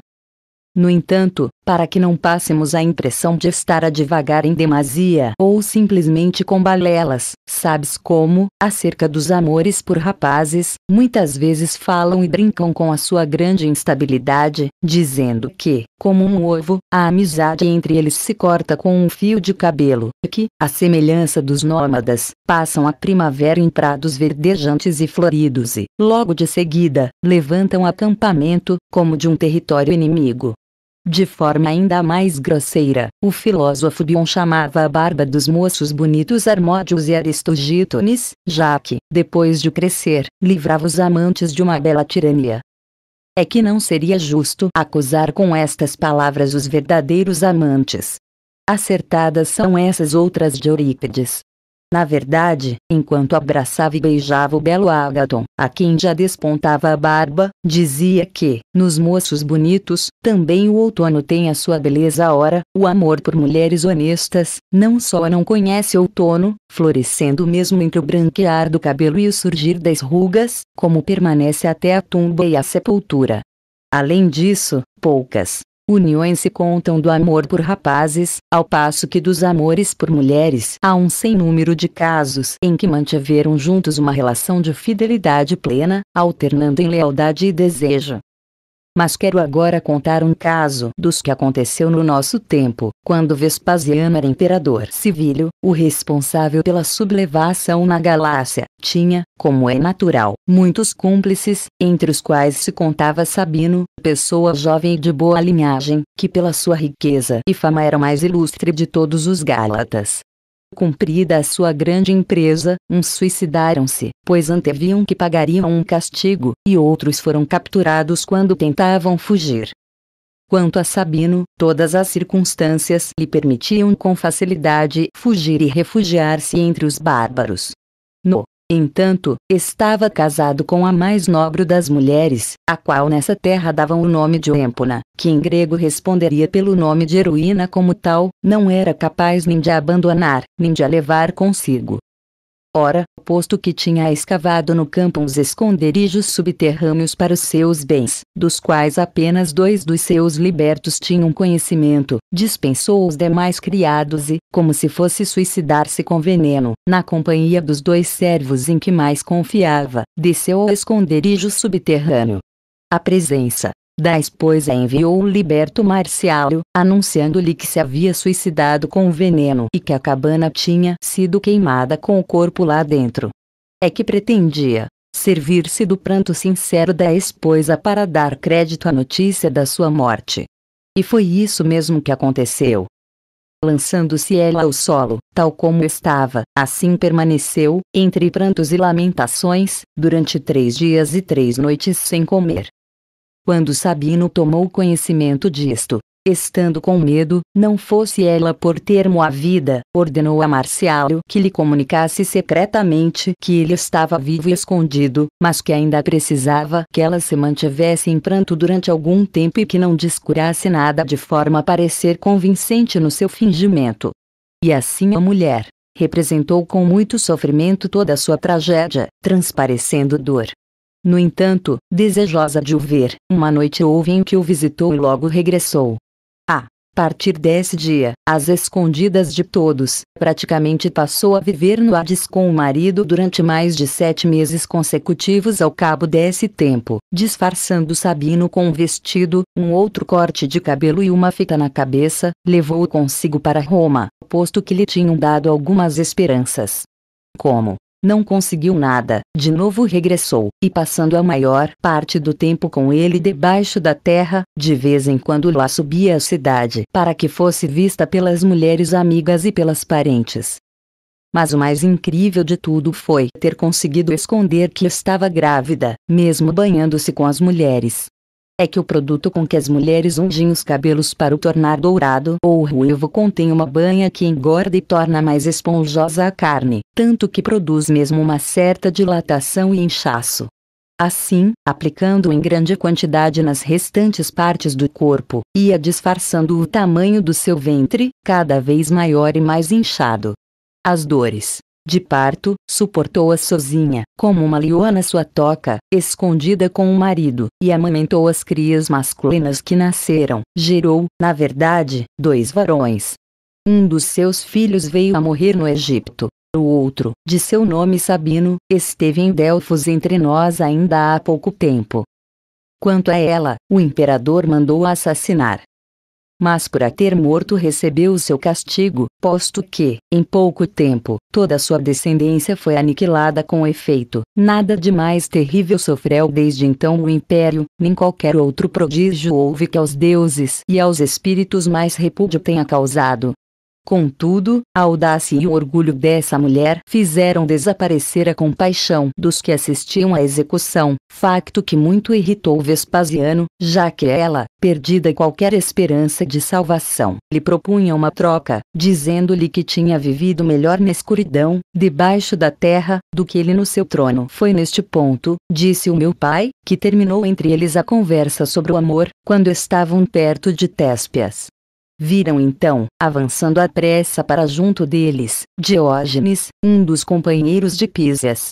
No entanto, para que não passemos a impressão de estar a devagar em demasia ou simplesmente com balelas. Sabes como, acerca dos amores por rapazes, muitas vezes falam e brincam com a sua grande instabilidade, dizendo que, como um ovo, a amizade entre eles se corta com um fio de cabelo, e que, à semelhança dos nômadas, passam a primavera em prados verdejantes e floridos e, logo de seguida, levantam acampamento, como de um território inimigo, de forma ainda mais grosseira, o filósofo Bion chamava a barba dos moços bonitos Armódios e Aristogítones, já que, depois de crescer, livrava os amantes de uma bela tirania. É que não seria justo acusar com estas palavras os verdadeiros amantes. Acertadas são essas outras de Eurípides, na verdade, enquanto abraçava e beijava o belo Agaton, a quem já despontava a barba, dizia que, nos moços bonitos, também o outono tem a sua beleza ora, o amor por mulheres honestas, não só não conhece outono, florescendo mesmo entre o branquear do cabelo e o surgir das rugas, como permanece até a tumba e a sepultura. Além disso, poucas, uniões se contam do amor por rapazes, ao passo que dos amores por mulheres há um sem número de casos em que mantiveram juntos uma relação de fidelidade plena, alternando em lealdade e desejo mas quero agora contar um caso dos que aconteceu no nosso tempo, quando Vespasiano era imperador civílio, o responsável pela sublevação na Galácia, tinha, como é natural, muitos cúmplices, entre os quais se contava Sabino, pessoa jovem e de boa linhagem, que pela sua riqueza e fama era mais ilustre de todos os Gálatas, Cumprida a sua grande empresa, uns suicidaram-se, pois anteviam que pagariam um castigo, e outros foram capturados quando tentavam fugir. Quanto a Sabino, todas as circunstâncias lhe permitiam com facilidade fugir e refugiar-se entre os bárbaros. Entanto, estava casado com a mais nobre das mulheres, a qual nessa terra davam o nome de Empona, que em grego responderia pelo nome de heroína como tal, não era capaz nem de abandonar, nem de a levar consigo. Ora, posto que tinha escavado no campo uns esconderijos subterrâneos para os seus bens, dos quais apenas dois dos seus libertos tinham conhecimento, dispensou os demais criados e, como se fosse suicidar-se com veneno, na companhia dos dois servos em que mais confiava, desceu ao esconderijo subterrâneo. A presença, da esposa enviou Liberto Marcial, anunciando-lhe que se havia suicidado com o veneno e que a cabana tinha sido queimada com o corpo lá dentro. É que pretendia servir-se do pranto sincero da esposa para dar crédito à notícia da sua morte. E foi isso mesmo que aconteceu. Lançando-se ela ao solo, tal como estava, assim permaneceu, entre prantos e lamentações, durante três dias e três noites sem comer. Quando Sabino tomou conhecimento disto, estando com medo, não fosse ela por termo à vida, ordenou a Marcialo que lhe comunicasse secretamente que ele estava vivo e escondido, mas que ainda precisava que ela se mantivesse em pranto durante algum tempo e que não descurasse nada de forma a parecer convincente no seu fingimento. E assim a mulher representou com muito sofrimento toda a sua tragédia, transparecendo dor, no entanto, desejosa de o ver, uma noite houve em que o visitou e logo regressou. A partir desse dia, às escondidas de todos, praticamente passou a viver no Hades com o marido durante mais de sete meses consecutivos ao cabo desse tempo, disfarçando Sabino com um vestido, um outro corte de cabelo e uma fita na cabeça, levou-o consigo para Roma, posto que lhe tinham dado algumas esperanças. Como não conseguiu nada, de novo regressou, e passando a maior parte do tempo com ele debaixo da terra, de vez em quando lá subia à cidade para que fosse vista pelas mulheres amigas e pelas parentes. Mas o mais incrível de tudo foi ter conseguido esconder que estava grávida, mesmo banhando-se com as mulheres é que o produto com que as mulheres ungem os cabelos para o tornar dourado ou ruivo contém uma banha que engorda e torna mais esponjosa a carne, tanto que produz mesmo uma certa dilatação e inchaço. Assim, aplicando em grande quantidade nas restantes partes do corpo, ia disfarçando o tamanho do seu ventre, cada vez maior e mais inchado. As dores, de parto, suportou-as sozinha, como uma leoa sua toca, escondida com o marido, e amamentou as crias masculinas que nasceram. Gerou, na verdade, dois varões. Um dos seus filhos veio a morrer no Egito. O outro, de seu nome Sabino, esteve em Delfos entre nós ainda há pouco tempo. Quanto a ela, o imperador mandou assassinar, mas por a ter morto recebeu o seu castigo, posto que, em pouco tempo, toda sua descendência foi aniquilada com efeito. Nada de mais terrível sofreu desde então o império, nem qualquer outro prodígio houve que aos deuses e aos espíritos mais repúdio tenha causado. Contudo, a audácia e o orgulho dessa mulher fizeram desaparecer a compaixão dos que assistiam à execução, facto que muito irritou Vespasiano, já que ela, perdida qualquer esperança de salvação, lhe propunha uma troca, dizendo-lhe que tinha vivido melhor na escuridão, debaixo da terra, do que ele no seu trono. Foi neste ponto, disse o meu pai, que terminou entre eles a conversa sobre o amor, quando estavam perto de Téspias. Viram então, avançando à pressa para junto deles, Diógenes, um dos companheiros de Písias.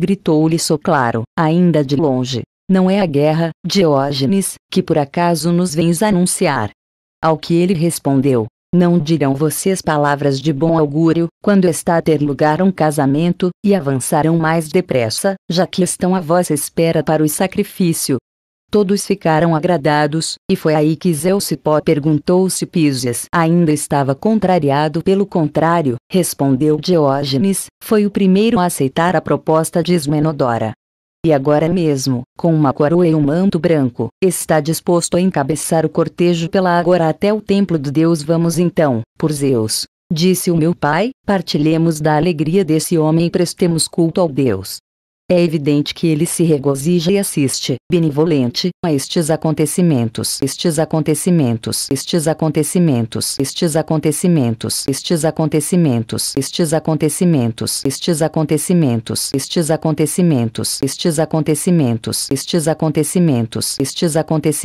Gritou-lhe Soclaro, ainda de longe. Não é a guerra, Diógenes, que por acaso nos vens anunciar. Ao que ele respondeu, não dirão vocês palavras de bom augúrio, quando está a ter lugar um casamento, e avançarão mais depressa, já que estão à vossa espera para o sacrifício, Todos ficaram agradados, e foi aí que Zeucipó perguntou se Písias ainda estava contrariado pelo contrário, respondeu Diógenes, foi o primeiro a aceitar a proposta de Ismenodora. E agora mesmo, com uma coroa e um manto branco, está disposto a encabeçar o cortejo pela agora até o templo do Deus vamos então, por Zeus. Disse o meu pai, partilhemos da alegria desse homem e prestemos culto ao Deus é evidente que ele se regozija e assiste, benevolente, a estes acontecimentos, estes acontecimentos, estes acontecimentos, estes acontecimentos, estes acontecimentos, estes acontecimentos, estes acontecimentos, estes acontecimentos, estes acontecimentos, estes acontecimentos, estes acontecimentos,